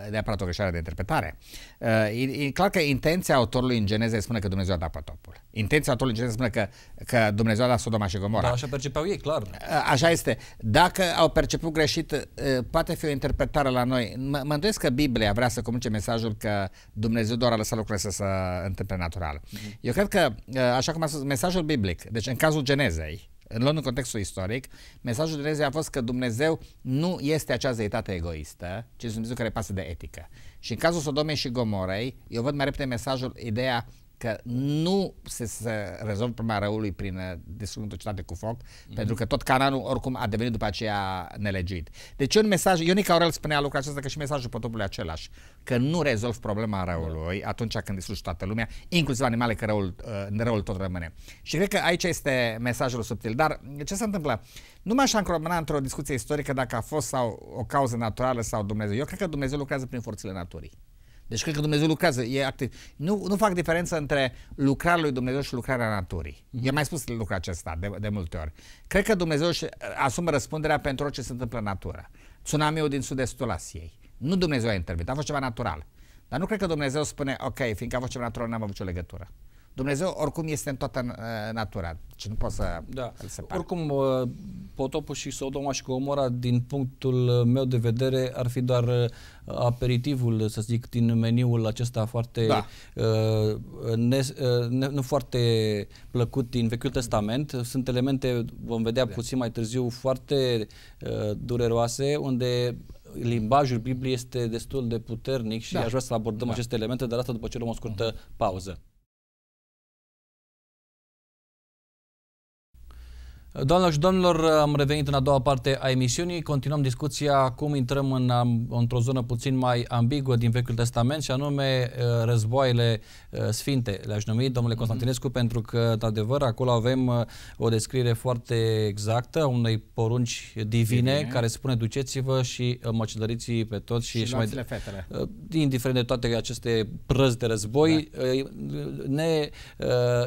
neapărat o greșeală de interpretare. Uh, e, e clar că intenția autorului în Geneze spune că Dumnezeu a dat potopul. Intenția autorului în Geneze spune că, că Dumnezeu a dat Sodoma și Gomorra. Da, așa percepeau ei, clar. Uh, așa este. Dacă au perceput greșit, poate fi o interpretare la noi. Mă, mă îndoiesc că Biblia vrea să comunice mesajul că Dumnezeu doar a lăsat lucrurile să se întâmple natural. Mm-hmm. Eu cred că, așa cum a spus, mesajul biblic, deci în cazul Genezei, luând în contextul istoric, mesajul Dumnezeu a fost că Dumnezeu nu este acea zeitate egoistă, ci este Dumnezeu care pasă de etică. Și în cazul Sodomei și Gomorei, eu văd mai repede mesajul, ideea că nu se, se rezolvă problema răului prin uh, desfăcutocitate cu foc, mm-hmm. pentru că tot canalul oricum a devenit după aceea nelegit. Deci un mesaj, Ionica Aurel spunea lucrul acesta că și mesajul potopului același, că nu rezolvi problema răului atunci când distrugi toată lumea, inclusiv animale, că răul, uh, răul tot rămâne. Și cred că aici este mesajul subtil. Dar ce se întâmplă? Nu m-aș încromâna într-o discuție istorică dacă a fost sau o cauză naturală sau Dumnezeu. Eu cred că Dumnezeu lucrează prin forțele naturii. Deci cred că Dumnezeu lucrează, e activ. Nu, nu fac diferență între lucrarea lui Dumnezeu și lucrarea naturii. Mm-hmm. E mai spus lucrul acesta de, de multe ori. Cred că Dumnezeu își asumă răspunderea pentru orice se întâmplă în natură. Tsunamiul din sud-estul Asiei. Nu Dumnezeu a intervenit, a fost ceva natural. Dar nu cred că Dumnezeu spune, ok, fiindcă a fost ceva natural, n-am avut nicio legătură. Dumnezeu oricum este în toată uh, natura, deci nu poți să da. îl separi. Oricum, uh, potopul și Sodoma și Gomora, din punctul meu de vedere, ar fi doar uh, aperitivul, să zic, din meniul acesta foarte, da. uh, ne, uh, ne, nu foarte plăcut din Vechiul Testament. Sunt elemente, vom vedea da. puțin mai târziu, foarte uh, dureroase, unde limbajul Bibliei este destul de puternic și da. aș vrea să abordăm da. aceste elemente, dar asta după ce luăm o scurtă uh-huh. pauză. Doamnelor și domnilor, am revenit în a doua parte a emisiunii. Continuăm discuția cum intrăm în, într-o zonă puțin mai ambiguă din Vechiul Testament și anume uh, războaiele uh, sfinte, le-aș numi, domnule mhm. Constantinescu, mm-hmm. pentru că, de adevăr, acolo avem uh, o descriere foarte exactă a unei porunci divine Bine. care spune duceți-vă și măcelăriți pe toți și, și, și mai fetele. Indiferent de toate aceste prăzi de război, da. ne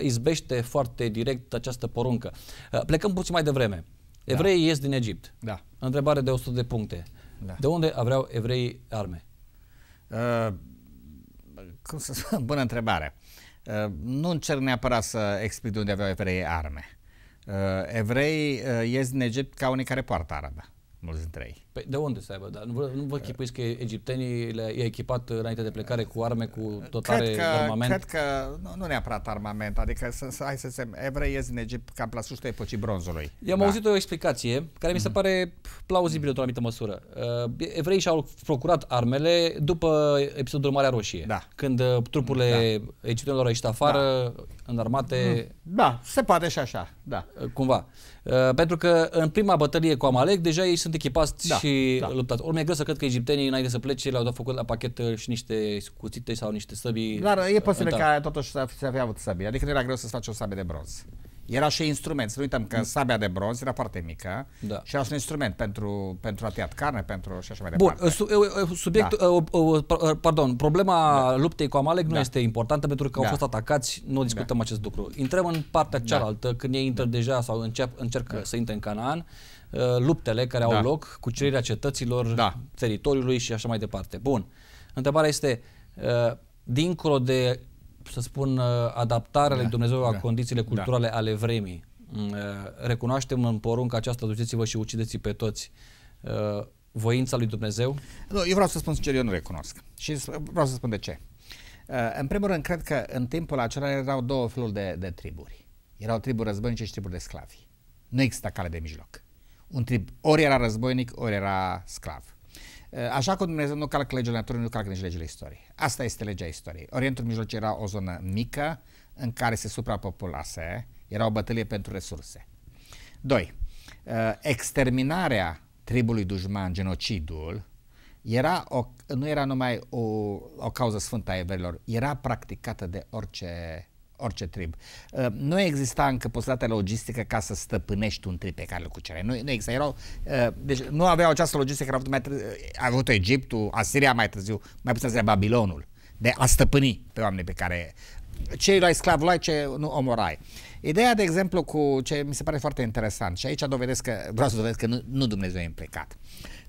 izbește foarte direct această poruncă. Plecăm puțin mai devreme. Da. Evreii da. ies din Egipt. Da. Întrebare de 100 de puncte. Da. De unde aveau evreii arme? Uh, cum să spun? (laughs) Bună întrebare. Uh, nu încerc neapărat să explic de unde aveau evreii arme. Uh, evreii uh, ies din Egipt ca unii care poartă arme, mulți dintre ei. Păi de unde să aibă? Dar nu vă, nu vă chipuiți că egiptenii le, i-a echipat înainte de plecare cu arme, cu totare cred că, armament? Cred că nu, nu neapărat armament, adică să, să, hai să evrei ies din Egipt ca la sfârșitul epocii bronzului. Eu am da. auzit o explicație care mi se mhm. pare plauzibilă într-o anumită măsură. Uh, evreii și-au procurat armele după episodul Marea Roșie, da. când uh, trupurile da. egiptenilor au ieșit afară, da. armate. Mhm. Da, se poate și așa, da. Uh, cumva. Pentru că în prima bătălie cu Amalek deja ei sunt echipați da. și fi da. luptat. Ori mi-e greu să cred că egiptenii, înainte să plece, le-au dat făcut la pachet uh, și niște cuțite sau niște săbii. Dar e uh, posibil da. ca totuși să fie avut săbii, adică nu era greu să-ți faci o sabie de bronz. Era și instrument. Să nu uităm că mm. sabia de bronz era foarte mică da. și era și un instrument pentru, pentru a tăiat carne, pentru și așa mai departe. Bun, subiect, da. uh, uh, uh, pardon, problema da. luptei cu Amalek nu da. este importantă pentru că da. au fost atacați, nu discutăm da. acest lucru. Intrăm în partea da. cealaltă, da. când ei intră da. deja sau încep, încerc da. să intre în Canaan Uh, luptele care au da. loc, cererea cetăților, da. teritoriului și așa mai departe. Bun. Întrebarea este, uh, dincolo de, să spun, uh, adaptarea da. lui Dumnezeu la da. condițiile da. culturale da. ale vremii, mm, recunoaștem în porunca aceasta, duceți-vă și ucideți pe toți, voința lui Dumnezeu? Nu, eu vreau să spun sincer, eu nu recunosc. Și vreau să spun de ce. În primul rând, cred că în timpul acela erau două feluri de, de triburi. Erau triburi războinice și triburi de sclavi. Nu exista cale de mijloc un trib ori era războinic, ori era sclav. Eh, așa cum Dumnezeu nu calcă legile naturii, nu calcă nici legile istoriei. Asta este legea istoriei. Orientul Mijlociu era o zonă mică în care se suprapopulase, era o bătălie pentru resurse. 2. Eh, exterminarea tribului dușman, genocidul, era o, nu era numai o, o cauză sfântă a evreilor, era practicată de orice orice trib. Uh, nu exista încă posibilitatea logistică ca să stăpânești un trib pe care îl cucerai. Nu, nu exista, erau, uh, deci nu aveau această logistică care a avut, mai uh, a avut Egiptul, Asiria mai târziu, mai puțin târziu Babilonul, de a stăpâni pe oameni pe care ce îi luai sclav, luai ce nu omorai. Ideea, de exemplu, cu ce mi se pare foarte interesant și aici dovedesc că, vreau să dovedesc că nu, nu Dumnezeu e implicat.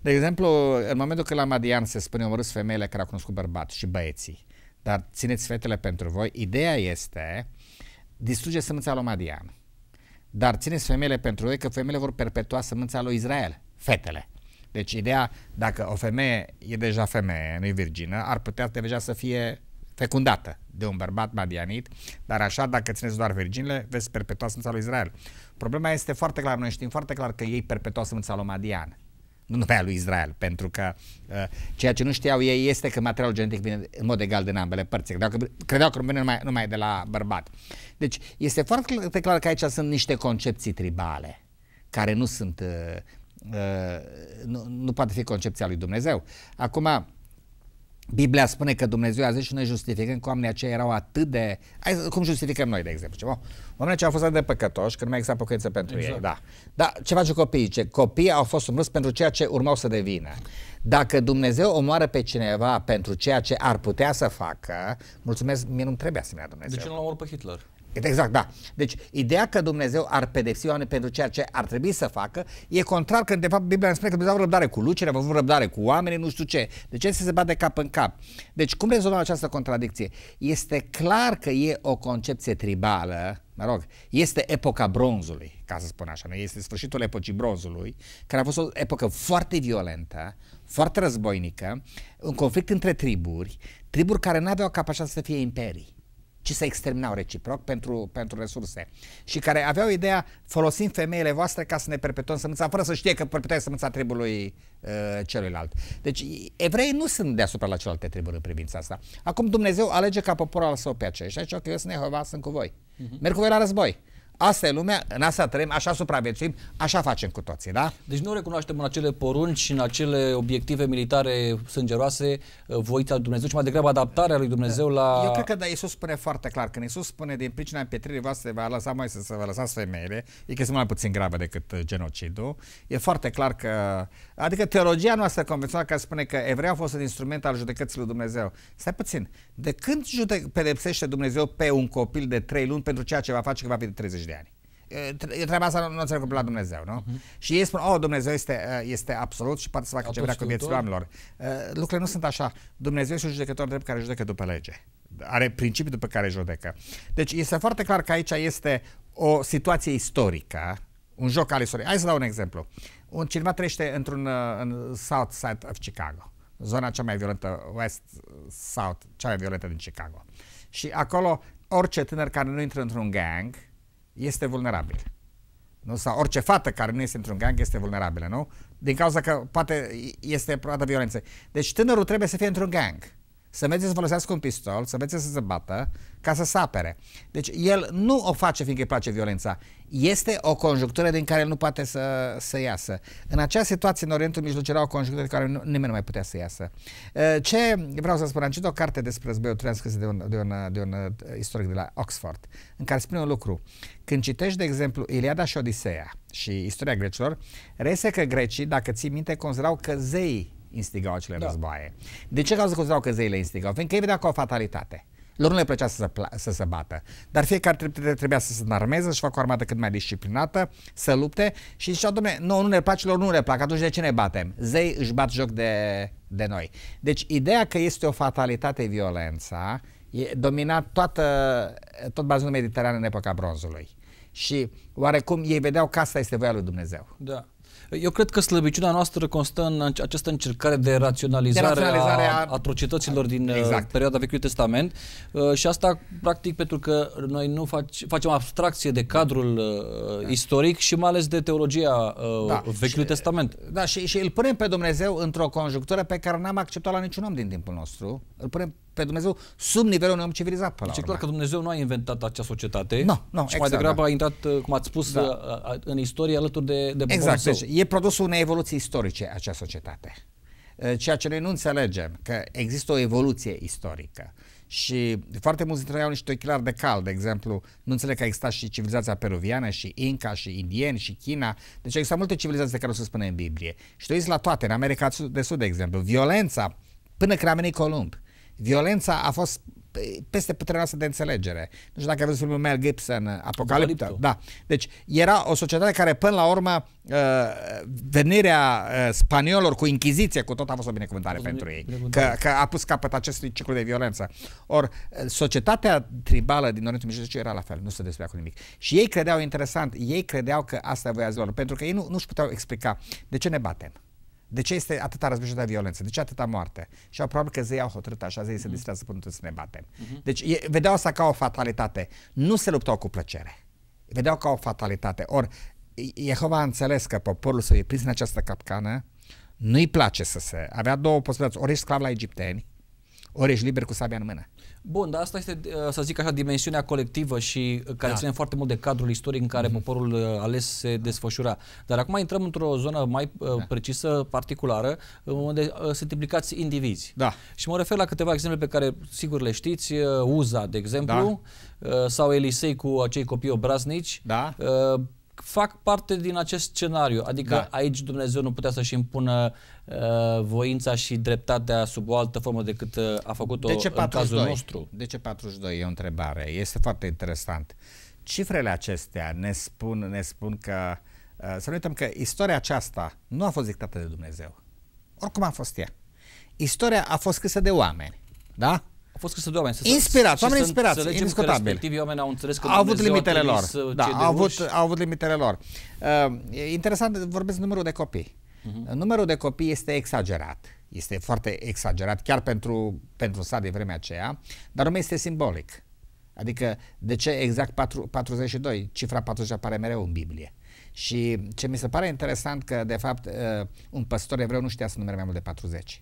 De exemplu, în momentul când la Madian se spune omorâs femeile care au cunoscut bărbat și băieții, dar țineți fetele pentru voi. Ideea este, distruge sămânța lui Madian, dar țineți femeile pentru voi că femeile vor perpetua sămânța lui Israel, fetele. Deci ideea, dacă o femeie e deja femeie, nu e virgină, ar putea deja să fie fecundată de un bărbat madianit, dar așa, dacă țineți doar virginile, veți perpetua sămânța lui Israel. Problema este foarte clar, noi știm foarte clar că ei perpetua sămânța lui Madian nu numai a lui Israel, pentru că uh, ceea ce nu știau ei este că materialul genetic vine în mod egal din ambele părți. Credeau că, credeau că vine numai, numai de la bărbat. Deci este foarte clar că aici sunt niște concepții tribale care nu sunt, uh, uh, nu, nu poate fi concepția lui Dumnezeu. Acum, Biblia spune că Dumnezeu a zis și noi justificăm că oamenii aceia erau atât de... Hai, cum justificăm noi, de exemplu? Ceva? Oamenii aceia au fost atât de păcătoși că nu mai există păcăință pentru exact. ei. Da. Dar ce face copiii? Ce copiii au fost umbrăți pentru ceea ce urmau să devină. Dacă Dumnezeu omoară pe cineva pentru ceea ce ar putea să facă, mulțumesc, mie nu-mi trebuie asemenea Dumnezeu. De ce nu l-a omorât pe Hitler? Exact, da. Deci, ideea că Dumnezeu ar pedepsi oameni pentru ceea ce ar trebui să facă e contrar că, de fapt, Biblia ne spune că Dumnezeu a răbdare cu lucruri, a avut răbdare cu oamenii, nu știu ce. De ce se bate cap în cap? Deci, cum rezolvăm această contradicție? Este clar că e o concepție tribală, mă rog, este epoca bronzului, ca să spun așa, nu? este sfârșitul epocii bronzului, care a fost o epocă foarte violentă, foarte războinică, un conflict între triburi, triburi care nu aveau capacitatea să fie imperii ci se exterminau reciproc pentru, pentru resurse și care aveau ideea folosim femeile voastre ca să ne perpetuăm sămânța fără să știe că perpetuăm sămânța tribului uh, celuilalt. Deci evreii nu sunt deasupra la celelalte triburi în privința asta. Acum Dumnezeu alege ca poporul al său pe aceștia și ok, eu sunt Nehova, sunt cu voi. Uh-huh. Merg cu voi la război. Asta e lumea, în asta trăim, așa supraviețuim, așa facem cu toții, da? Deci nu recunoaștem în acele porunci, în acele obiective militare sângeroase, uh, voița lui Dumnezeu, ci mai degrabă adaptarea lui Dumnezeu la... Eu cred că da, Iisus spune foarte clar, când Iisus spune din pricina împietririi voastre va lăsa mai să, să vă lăsați femeile, e sunt mai puțin gravă decât uh, genocidul, e foarte clar că... Adică teologia noastră convențională care spune că evreii au fost un instrument al judecății lui Dumnezeu. Stai puțin, de când judec- pedepsește Dumnezeu pe un copil de 3 luni pentru ceea ce va face că va fi de 30 de de ani. Treaba asta nu, se la Dumnezeu, nu? Uh-huh. Și ei spun, oh, Dumnezeu este, este absolut și poate să facă ce vrea cu vieții oamenilor. Lucrurile nu sunt așa. Dumnezeu este un judecător drept care judecă după lege. Are principii după care judecă. Deci este foarte clar că aici este o situație istorică, un joc al istoriei. Hai să dau un exemplu. Un cineva trăiește într-un uh, în South Side of Chicago, zona cea mai violentă, West South, cea mai violentă din Chicago. Și acolo orice tânăr care nu intră într-un gang, este vulnerabil. Nu? Sau orice fată care nu este într-un gang este vulnerabilă, nu? Din cauza că poate este proadă violenței. Deci tânărul trebuie să fie într-un gang. Să mergeți să folosească un pistol, să mergeți să se bată, ca să sapere. Deci el nu o face fiindcă îi place violența. Este o conjunctură din care el nu poate să, să iasă. În acea situație, în Orientul Mijloc, era o conjunctură din care nu, nimeni nu mai putea să iasă. Uh, ce vreau să spun, am citit o carte despre războiul troian scrisă de un, de, un, de un uh, istoric de la Oxford, în care spune un lucru. Când citești, de exemplu, Iliada și Odiseea și istoria grecilor, reiese că grecii, dacă ții minte, considerau că zeii instigau acele da. războaie. De ce cauză considerau că zeile instigau? Fiindcă ei vedeau ca o fatalitate. Lor nu le plăcea să se, să se bată. Dar fiecare trebuia să se înarmeze, să-și facă o armată cât mai disciplinată, să lupte și zicea, domne, nu, nu ne place, lor nu le plac, atunci de ce ne batem? Zei își bat joc de, de noi. Deci ideea că este o fatalitate violența e dominat toată, tot bazinul mediteran în epoca bronzului. Și oarecum ei vedeau că asta este voia lui Dumnezeu. Da. Eu cred că slăbiciunea noastră constă în această încercare de raționalizare, de raționalizare a, a atrocităților din uh, exact. perioada Vechiului Testament uh, și asta practic pentru că noi nu fac, facem abstracție de cadrul uh, da. istoric și mai ales de teologia da. Vechiului și, Testament. Da, și, și îl punem pe Dumnezeu într-o conjunctură pe care n-am acceptat la niciun om din timpul nostru. Îl punem pe Dumnezeu sub nivelul unui om civilizat. Până deci e clar că Dumnezeu nu a inventat acea societate no, no, și exact, mai degrabă da. a intrat, uh, cum ați spus, da. Uh, în istorie alături de, de Exact, deci e produsul unei evoluții istorice acea societate. Uh, ceea ce noi nu înțelegem, că există o evoluție istorică. Și foarte mulți dintre ei au niște ochelari de cal, de exemplu. Nu înțeleg că exista și civilizația peruviană, și Inca, și indieni, și China. Deci există multe civilizații de care o să spune în Biblie. Și tu la toate, în America de Sud, de exemplu. Violența până când a venit Columb. Uh, Violența a fost peste puterea de înțelegere. Nu știu dacă ai văzut filmul Mel Gibson, uh, Apocaliptă. Da. Deci era o societate care până la urmă uh, venirea uh, spaniolor cu inchiziție, cu tot a fost o binecuvântare fost pentru ei, că, că a pus capăt acestui ciclu de violență. Or, societatea tribală din Orientul Mijlociu era la fel, nu se despea cu nimic. Și ei credeau interesant, ei credeau că asta voia lor, pentru că ei nu, nu-și puteau explica de ce ne batem. De ce este atâta răzbunătoare violență? De ce atâta moarte? Și probabil că zei au hotărât așa, zei se mhm. distrează până să ne batem. Mhm. Deci e, vedeau asta ca o fatalitate. Nu se luptau cu plăcere. Vedeau ca o fatalitate. Ori Jehova a înțeles că poporul său e prins în această capcană, nu-i place să se... Avea două posibilități. Ori ești sclav la egipteni, ori ești liber cu sabia în mână. Bun, dar asta este, uh, să zic așa, dimensiunea colectivă și uh, care da. ține foarte mult de cadrul istoric în care mm-hmm. poporul uh, ales se da. desfășura. Dar acum intrăm într-o zonă mai da. precisă, particulară, unde sunt implicați indivizi. Da. Și mă refer la câteva exemple pe care sigur le știți. UZA, de exemplu, da. sau Elisei cu acei copii obraznici. Da. Uh, fac parte din acest scenariu. Adică da. aici Dumnezeu nu putea să-și impună uh, voința și dreptatea sub o altă formă decât uh, a făcut-o de ce 42? în cazul nostru. De ce 42 e o întrebare? Este foarte interesant. Cifrele acestea ne spun, ne spun că uh, să nu uităm că istoria aceasta nu a fost dictată de Dumnezeu. Oricum a fost ea. Istoria a fost scrisă de oameni. Da? fost câștigători de oameni. Să, inspirați, să, oameni inspirați, indiscutabil. oameni au înțeles că au avut limitele lor. Uh, da, au avut, au avut limitele lor. Uh, interesant, vorbesc numărul de copii. Uh-huh. Numărul de copii este exagerat. Este foarte exagerat, chiar pentru, pentru stat de vremea aceea, dar numai este simbolic. Adică, de ce exact 4, 42? Cifra 40 apare mereu în Biblie. Și ce mi se pare interesant că, de fapt, uh, un păstor evreu nu știa să numere mai mult de 40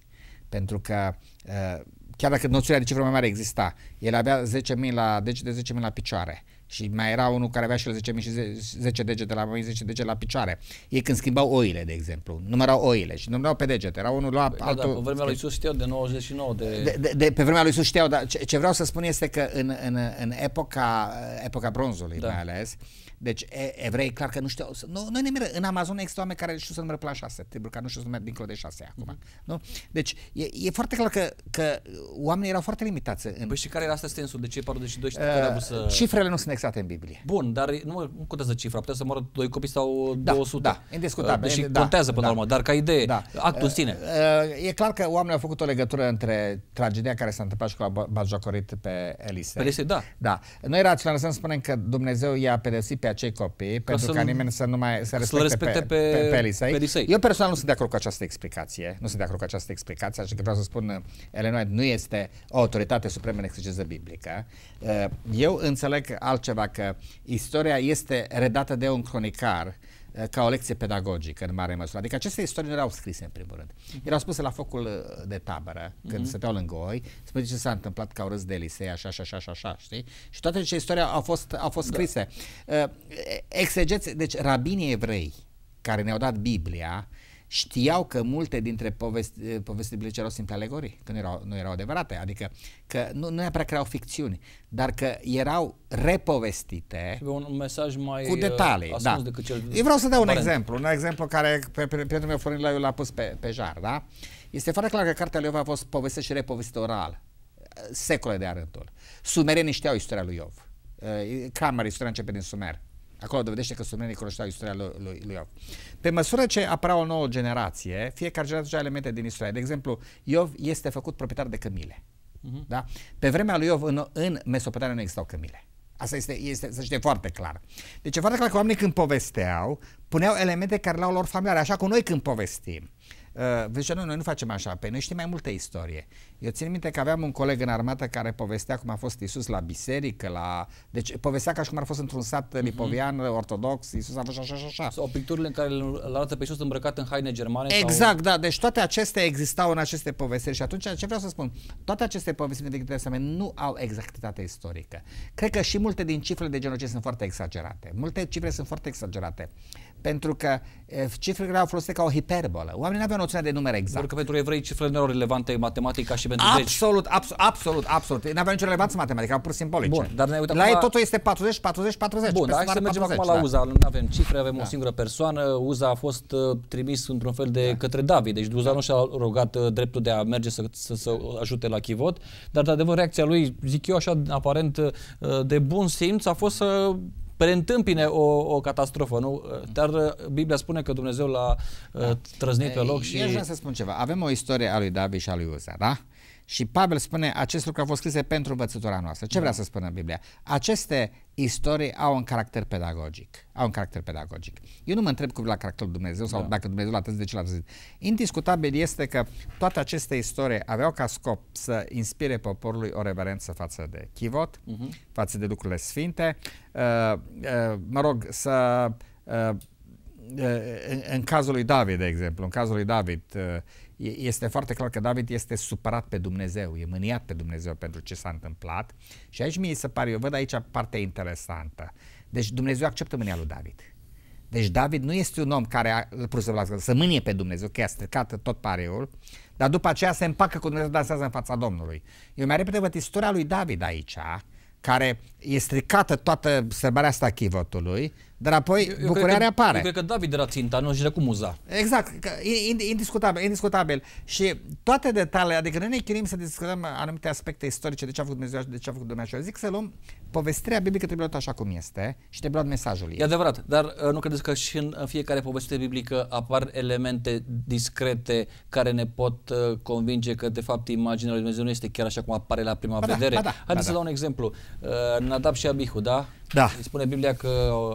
pentru că uh, chiar dacă noțiunea de cifră mai mare exista, el avea 10.000 la, deci de 10.000 la picioare și mai era unul care avea și el 10.000 și 10 degete la mâini, 10 degete la picioare. Ei când schimbau oile, de exemplu, numărau oile și numărau pe degete, era unul la păi, altul. Da, pe vremea lui Iisus știau de 99 de... de, de, de pe vremea lui Iisus știau, dar ce, ce vreau să spun este că în, în, în epoca, epoca bronzului da. mai ales, uh, deci e, evrei clar că nu știu, nu, noi ne miră, în Amazon există oameni care știu să numere până la șase, pentru că nu știu să numere dincolo de șase acum. Mm-hmm. Nu? Deci e, e, foarte clar că, că oamenii erau foarte limitați. În... Păi și care era asta sensul? De ce 42 uh, care a vrut să... Cifrele nu sunt exacte în Biblie. Bun, dar nu, nu contează cifra, putea să moară doi copii sau da, 200. Da, indiscutabil. Deci da, contează până da, la urmă, dar ca idee, da. actul sine. Uh, uh, e clar că oamenii au făcut o legătură între tragedia care s-a întâmplat și cu a bajocorit pe Elise. Pe Elise, da. Da. Noi raționalizăm, spunem că Dumnezeu i-a pedepsit pe acei copii ca pentru ca nimeni să nu mai să respecte, să respecte pe, pe, pe, pe, Elisei. pe Elisei. Eu personal nu sunt de acord cu această explicație. Nu sunt de acord cu această explicație, așa că vreau să spun, Elena, nu este o autoritate supremă în exegeză biblică. Eh, eu înțeleg altceva, că istoria este redată de un cronicar Eh, ca o lecție pedagogică în mare măsură. Adică aceste istorie nu erau scrise în primul rând. Uh-huh. Erau spuse la focul eh, de tabără, când uh-huh. stăteau lângă oi, spune ce s-a întâmplat că au râs de Elisei, așa, așa, așa, așa, așa, știi? Și toate aceste istorii au fost, au fost da. scrise. Da. Uh, exegeți, deci rabinii evrei care ne-au dat Biblia, știau că multe dintre povesti, povestii biblice erau simple alegorii, că nu erau, nu erau adevărate, adică că nu, nu neapărat că erau ficțiuni, dar că erau repovestite un mesaj mai cu uh, detalii. Da. Decât cel Eu vreau să dau un exemplu, un exemplu care pe, pe, prietenul meu Florin l-a pus pe, pe jar, da? Este foarte clar că cartea lui Iov a fost povestită și repovestită oral, secole de-a rândul. Sumerenii știau istoria lui Iov. Camera uh, istoria începe din Sumer Acolo dovedește că sumerenii cunoșteau istoria lui, lui, lui Iov. Pe măsură ce apărea o nouă generație, fiecare generație are elemente din istorie. De exemplu, Iov este făcut proprietar de cămile. Uh-huh. Da? Pe vremea lui Iov, în, în Mesopotamia nu existau cămile. Asta este, este, să știe, foarte clar. Deci e foarte clar că oamenii când povesteau, puneau elemente care le-au lor familiare, așa cum noi când povestim. Uh, vezi deci noi nu facem așa. Pe păi noi știm mai multă istorie. Eu țin minte că aveam un coleg în armată care povestea cum a fost Isus la biserică, la... Deci povestea ca și cum ar fost într-un sat mhm. lipovian, mm-hmm. ortodox, Isus a fost așa, așa, așa. Sau picturile în care îl arată pe Isus îmbrăcat în haine germane. Exact, sau... da. Deci toate acestea existau în aceste povestiri și atunci ce vreau să spun? Toate aceste povestiri din Vechiul nu au exactitate istorică. Cred că și multe din cifrele de genocid sunt foarte exagerate. Multe cifre sunt foarte exagerate pentru că cifrele erau folosite ca o hiperbolă. Oamenii nu aveau noțiunea de numere exact. Pentru că pentru evrei cifrele nu erau relevante matematica și pentru Absolut, deci. absolut, absolut. Nu aveau nicio relevanță matematică, erau pur simbolice. Bun, dar ne uităm La la ei totul este 40, 40, 40. Bun, dar hai să mergem 40, acum la da. UZA. Da. Nu avem cifre, avem da. o singură persoană. UZA a fost uh, trimis într-un fel de da. către David. Deci UZA da. nu și-a rugat uh, dreptul de a merge să, să, să ajute la chivot, dar de adevăr reacția lui, zic eu așa, aparent uh, de bun simț, a fost să preîntâmpine o, o catastrofă, nu? Dar uh, Biblia spune că Dumnezeu l-a da. trăznit pe loc și... Eu vreau să spun ceva. Avem o istorie a lui David și a lui Uza, da? Și Pavel spune, acest lucru a fost scris pentru învățătura noastră. Ce da. vrea să spună Biblia? Aceste istorii au un caracter pedagogic. Au un caracter pedagogic. Eu nu mă întreb cu la caracterul Dumnezeu sau da. dacă Dumnezeu l-a trezit, de ce l-a trezit. Indiscutabil este că toate aceste istorie aveau ca scop să inspire poporului o reverență față de chivot, uh-huh. față de lucrurile sfinte, uh, uh, mă rog, să... Uh, uh, în, în cazul lui David, de exemplu, în cazul lui David, uh, este foarte clar că David este supărat pe Dumnezeu, e mâniat pe Dumnezeu pentru ce s-a întâmplat și aici mi se pare, eu văd aici partea interesantă. Deci Dumnezeu acceptă mânia lui David. Deci David nu este un om care a pus să, vlască, să mânie pe Dumnezeu, că a stricat tot pareul, dar după aceea se împacă cu Dumnezeu, dansează în fața Domnului. Eu mai repede văd istoria lui David aici, care e stricată toată sărbarea asta chivotului, dar apoi eu, eu bucurarea că, apare. Eu cred că David era ținta, nu știu cum uza. Exact, indiscutabil, indiscutabil. Și toate detaliile, adică noi ne chinim să discutăm anumite aspecte istorice, de ce a făcut Dumnezeu de ce a făcut Dumnezeu. Zic să luăm povestirea biblică trebuie luată așa cum este și trebuie luat mesajul ei. E adevărat, dar uh, nu credeți că și în fiecare povestire biblică apar elemente discrete care ne pot uh, convinge că de fapt imaginea lui Dumnezeu nu este chiar așa cum apare la prima ba da, vedere? Da, ba da, Haideți ba să da. dau un exemplu. În uh, Nadab și Abihu, da? Da. Îi spune Biblia că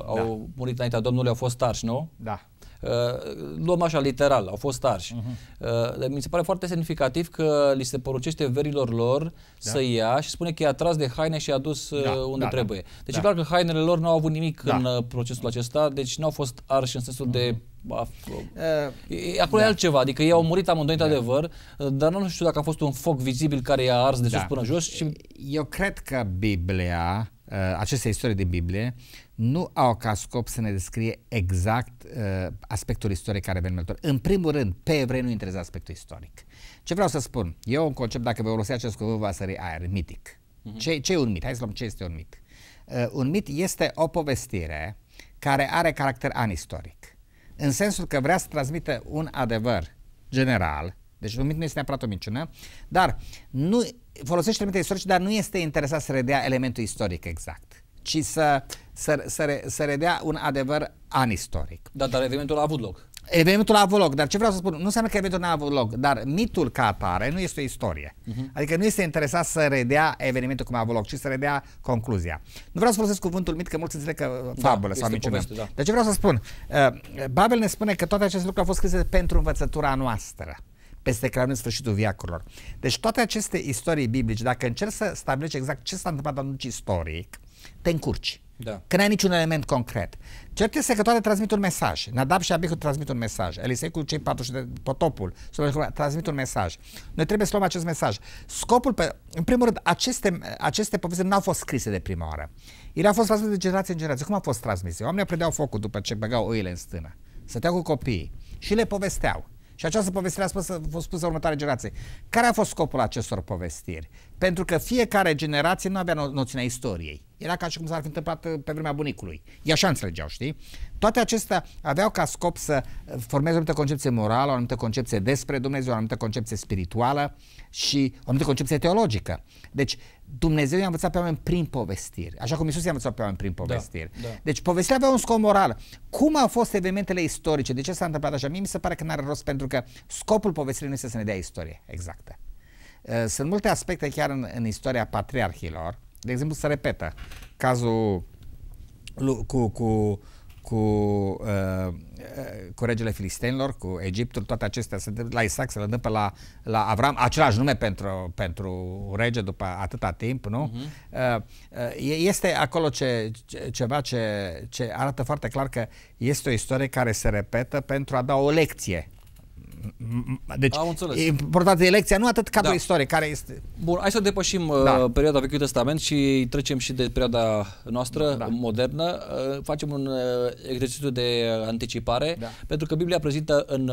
au da. murit înaintea Domnului, au fost tarși, nu? Da. Uh, luăm așa literal, au fost arși. Uh-huh. Mi se pare foarte semnificativ că li se porucește verilor lor da. să ia și spune că i-a tras de haine și i-a dus uh, da, unde da, da, trebuie. Deci da. e clar că hainele lor nu au avut nimic da. în uh, procesul acesta, deci nu au fost arși în sensul uh-huh. de mhm. Uh, Acolo da. e altceva, adică ei au murit amândoi da. într-adevăr, dar nu știu dacă a fost un foc vizibil care i-a ars de da. sus până jos. Și... Eu cred că Biblia Uh, aceste istorie din Biblie nu au ca scop să ne descrie exact uh, aspectul istoric care evenimentul. În primul rând, pe evrei nu interesează aspectul istoric. Ce vreau să spun? Eu un concept, dacă vă folosi acest cuvânt, va sări aer, mitic. Uh-huh. Ce, ce e un mit? Hai să luăm ce este un mit. Uh, un mit este o povestire care are caracter anistoric. În sensul că vrea să transmită un adevăr general deci Dumit nu este neapărat o minciună, dar nu, folosește elemente istorice, dar nu este interesat să redea elementul istoric exact, ci să, să, să, să redea un adevăr anistoric. Da, dar evenimentul a avut loc. Evenimentul a avut loc, dar ce vreau să spun, nu înseamnă că evenimentul n-a avut loc, dar mitul ca atare nu este o istorie. Uh-huh. Adică nu este interesat să redea evenimentul cum a avut loc, ci să redea concluzia. Nu vreau să folosesc cuvântul mit, că mulți înțeleg că da, fabulă da, sau minciună. da. Dar ce vreau să spun, uh, Babel ne spune că toate aceste lucruri au fost scrise pentru învățătura noastră peste care în sfârșitul viacurilor. Deci toate aceste istorii biblice, dacă încerci să stabilești exact ce s-a întâmplat în istoric, te încurci. Da. Că n-ai niciun element concret. Cert este că toate transmit un mesaj. Nadab și Abihu transmit un mesaj. Elisei cu cei 40 de potopul transmit un mesaj. Noi trebuie să luăm acest mesaj. Scopul, pe, în primul rând, aceste, aceste povesti nu au fost scrise de prima oară. Ele au fost transmise de generație în generație. Cum au fost transmise? Oamenii prendeau focul după ce băgau oile în stână. Săteau cu copiii și le povesteau. Și această povestire a, a fost spusă următoare generație. Care a fost scopul acestor povestiri? Pentru că fiecare generație nu avea no- noțiunea istoriei. Era ca și cum s-ar fi întâmplat uh, pe vremea bunicului. Ei așa înțelegeau, știi? Toate acestea aveau ca scop să uh, formeze o anumită concepție morală, o anumită concepție despre Dumnezeu, o anumită concepție spirituală și o anumită concepție teologică. Deci Dumnezeu i-a învățat pe oameni prin povestiri, așa cum Isus i-a învățat pe oameni prin da, povestiri. Da, da. Deci povestirea avea un scop moral. Cum au fost evenimentele istorice? De ce s-a întâmplat așa? Mie mi se pare că n-are rost pentru că scopul povestirii nu este să ne dea istorie exactă. Eh, sunt multe aspecte chiar în, în istoria patriarhilor. De exemplu, se repetă cazul cu, cu, cu, uh, cu regele filistenilor, cu Egiptul, toate acestea se întâmplă la Isaac, se întâmplă la, la Avram, același nume pentru, pentru rege după atâta timp, nu? Uh-huh. Uh, este acolo ce, ce, ceva ce, ce arată foarte clar că este o istorie care se repetă pentru a da o lecție Mm, deci, Am înțeles. e importantă elecția, nu atât cadrul da. istoric care este. Bun, hai să depășim da. Uh, perioada Vechiului Testament și trecem și de perioada noastră da. modernă. Uh, facem un uh, exercițiu de anticipare, da. pentru că Biblia prezintă în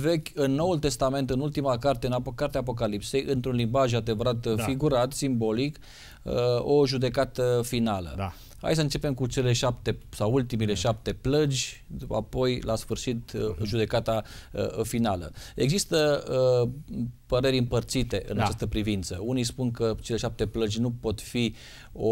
vechi, în Noul Testament, în ultima carte, în cartea Apocalipsei, într-un limbaj adevărat da. figurat, simbolic, o judecată finală. Da. Hai să începem cu cele șapte sau ultimile da. șapte plăgi, apoi la sfârșit uh, mhm. judecata uh, finală. Există uh, păreri împărțite în da. această privință. Unii spun că cele șapte plăgi nu pot fi o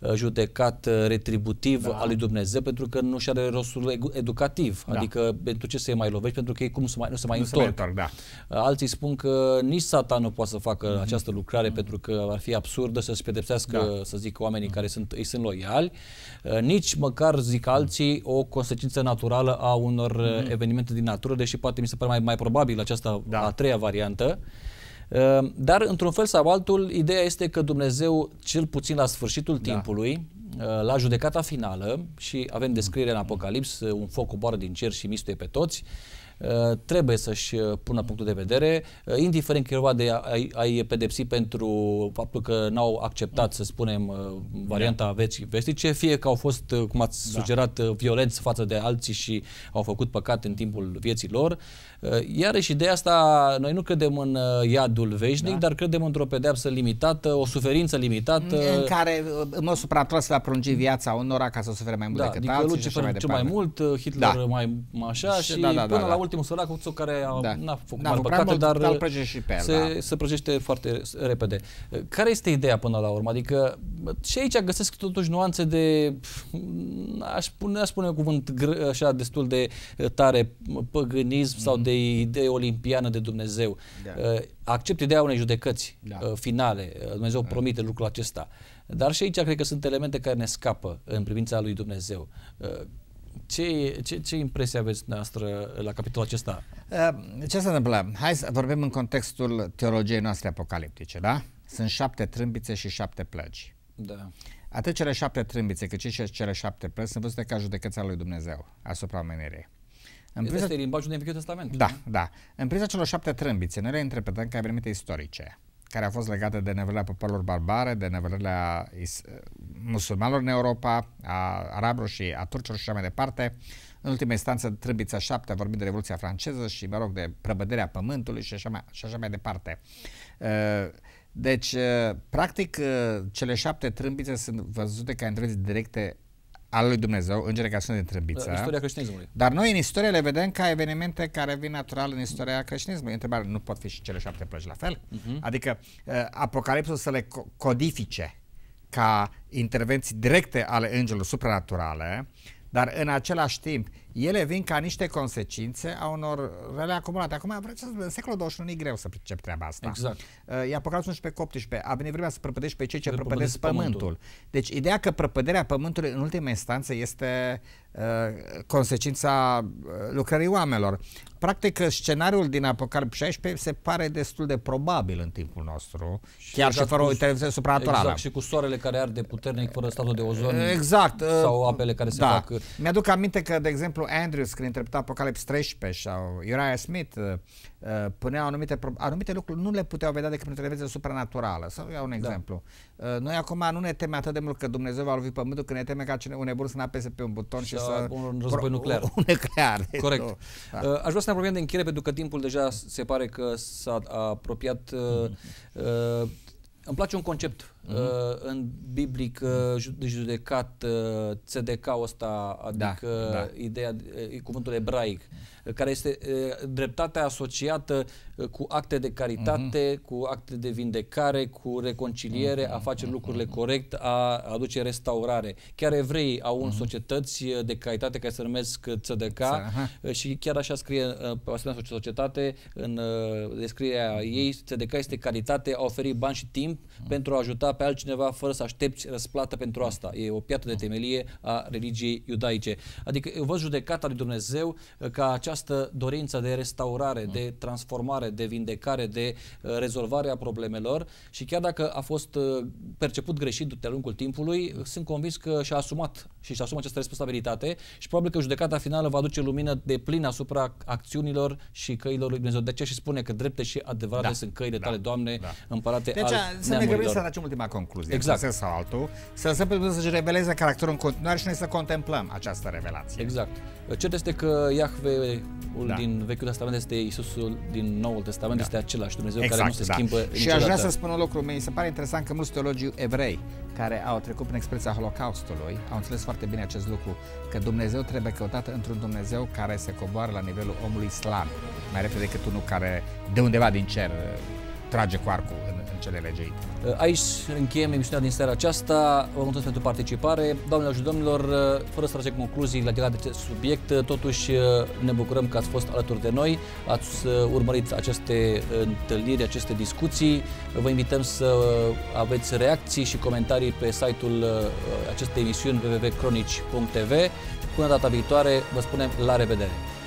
uh, judecată uh, retributivă da. a lui Dumnezeu pentru că nu și are rostul educativ. Da. Adică pentru ce să i mai lovești? Pentru că ei cum să mai, nu se mai nu întorc. Se mai întorc da. Uh, alții spun că nici satan nu poate să facă mm-hmm. această lucrare mm-hmm. pentru că ar fi absurdă să se pedepsească, da. să zic, oamenii mm-hmm. care sunt, îi sunt loiali. Nici măcar, zic alții, o consecință naturală a unor mm-hmm. evenimente din natură, deși poate mi se pare mai, mai probabil aceasta da. a treia variantă. Ehm, dar, într-un fel sau altul, ideea este că Dumnezeu, cel puțin la sfârșitul da. timpului, eh, la judecata finală, și avem descriere în Apocalips, eh, un foc coboară din cer și mistuie pe toți, Uh, trebuie să-și uh, pună punctul de vedere, uh, indiferent că de a-i, pedepsi pentru faptul că n-au acceptat, să spunem, varianta da. vecii vestice, fie că au fost, cum ați da. sugerat, violenți față de alții și au făcut păcat în timpul vieții lor. Iarăși, ideea asta, noi nu credem în iadul veșnic, da. dar credem într-o pedeapsă limitată, o suferință limitată. În care, în mod supratras, va prelungi viața unora ca să sufere mai mult da, decât adică alții. Da, Lucifer mai, mai mult, Hitler da. mai așa și, și da, da, până da, da. la ultimul ultimul săracul care a, da. n-a făcut da, păcate, mult, dar, și pe el, se, da. se prăjește foarte repede. Care este ideea până la urmă? Adică și aici găsesc totuși nuanțe de, aș spune, aș spune un cuvânt așa destul de tare, păgânism mm-hmm. sau de idee olimpiană de Dumnezeu. Da. Uh, accept ideea unei judecăți da. Uh, finale. Uh, Dumnezeu da. promite lucrul acesta. Dar și aici cred că sunt elemente care ne scapă în privința lui Dumnezeu. Ce, ce, ce impresie aveți noastră la capitolul acesta? Ehm, ce se întâmplă? Hai să vorbim în contextul teologiei noastre apocaliptice, da? Sunt șapte trâmbițe și șapte plăgi. Da. Atât cele șapte trâmbițe, cât și cele șapte plăci sunt văzute ca judecăța lui Dumnezeu asupra omenirii. În priza... Este limbajul din Vechiul Testament. Da, da. În priza celor șapte trâmbițe, noi le interpretăm ca evenimente istorice care a fost legată de nevelea popoarelor barbare, de nevelea musulmanilor în Europa, a arabilor și a turcilor și așa mai departe. În ultima instanță, Trâmbița 7 a vorbit de Revoluția franceză și, mă rog, de prăbăderea pământului și așa mai, și așa mai departe. Uh, deci, uh, practic, uh, cele șapte trâmbițe sunt văzute ca intervenții directe al lui Dumnezeu, îngeri care sunt din trâmbiță. Da, istoria creștinismului. Dar noi în istorie le vedem ca evenimente care vin natural în istoria creștinismului. Întrebarea, nu pot fi și cele șapte plăci la fel? Uh-huh. Adică uh, Apocalipsul să le co- codifice ca intervenții directe ale îngerilor supranaturale, dar în același timp ele vin ca niște consecințe a unor rele acumulate. Acum, în secolul nu e greu să pricep treaba asta. Exact. Uh, I-a păcat și pe 18. pe, a venit vremea să prăpădești pe cei ce prăpădesc pământul. pământul. Deci, ideea că prăpăderea pământului, în ultima instanță, este uh, consecința uh, lucrării oamenilor. Practic, scenariul din Apocalipsa 16 se pare destul de probabil în timpul nostru, și chiar exact și fără o intervenție supranaturală. Exact, și cu soarele care arde puternic fără statul de ozon exact, sau uh, apele care se da. fac. Uh, Mi-aduc aminte că, de exemplu, exemplu, Andrews, când interpreta Apocalips 13 sau Uriah Smith, puneau uh, uh, punea anumite, anumite lucruri, nu le puteau vedea decât prin televiziune televizie supranaturală. Să iau un da. exemplu. Da. noi acum nu ne temem atât de mult că Dumnezeu va lovi pământul, că ne temem ca cine, un nebun să apese pe un buton și, și să... un război nuclear. Un nuclear. (laughs) (laughs) Corect. Da. aș vrea să ne apropiem de încheiere, pentru că timpul deja se pare că s-a apropiat. Mm-hmm. uh, îmi place un concept Uh-huh. Uh, în biblic, uh, judecat, tzedeka uh, ăsta, da, adică da, da. ideea, cuvântul ebraic, care este dreptatea asociată cu acte de caritate, uh-huh. cu acte de vindecare, cu reconciliere, uh-huh. a face mhm, lucrurile corect, a aduce restaurare. Chiar evreii au în uh-huh. societăți de caritate care se numesc țădeca uh-huh. și chiar așa scrie pe o asemenea societate, în descrierea ei, țădeca este caritate a oferi bani și timp uh-huh. pentru a ajuta pe altcineva fără să aștepți răsplată pentru asta. E o piatră de temelie a religiei iudaice. Adică eu văd judecata lui Dumnezeu ca această această dorință de restaurare, de mm. transformare, de vindecare, de uh, rezolvare a problemelor și chiar dacă a fost uh, perceput greșit de-a lungul timpului, sunt convins că și-a asumat și își asumă această responsabilitate și probabil că judecata finală va aduce lumină de plin asupra acțiunilor și căilor lui Dumnezeu. De ce și spune că drepte și adevărate da. sunt căile da. tale, Doamne, da. împărate deci, al să ne gândim să facem ultima concluzie, exact. în sens sau altul, să lăsăm pe Dumnezeu să-și reveleze caracterul în continuare și noi să contemplăm această revelație. Exact. Cert este că Iahveul da. din Vechiul Testament este Isusul din Noul Testament, da. este același Dumnezeu exact, care nu se da. schimbă Și niciodată. aș vrea să spun un lucru, mi se pare interesant că mulți teologii evrei care au trecut prin experiența Holocaustului au înțeles foarte bine acest lucru, că Dumnezeu trebuie căutat într-un Dumnezeu care se coboară la nivelul omului slab, mai repede decât unul care de undeva din cer trage cu arcul în, în cele legei. Uh, aici încheiem emisiunea din seara aceasta. Vă mulțumesc pentru participare. Doamnelor și domnilor, uh, fără să tragem concluzii la de acest subiect, uh, totuși ne bucurăm că ați fost alături de noi, ați urmărit aceste întâlniri, aceste discuții. Vă invităm să aveți reacții și comentarii pe site-ul acestei emisiuni www.cronici.tv. Până data viitoare, vă spunem la revedere!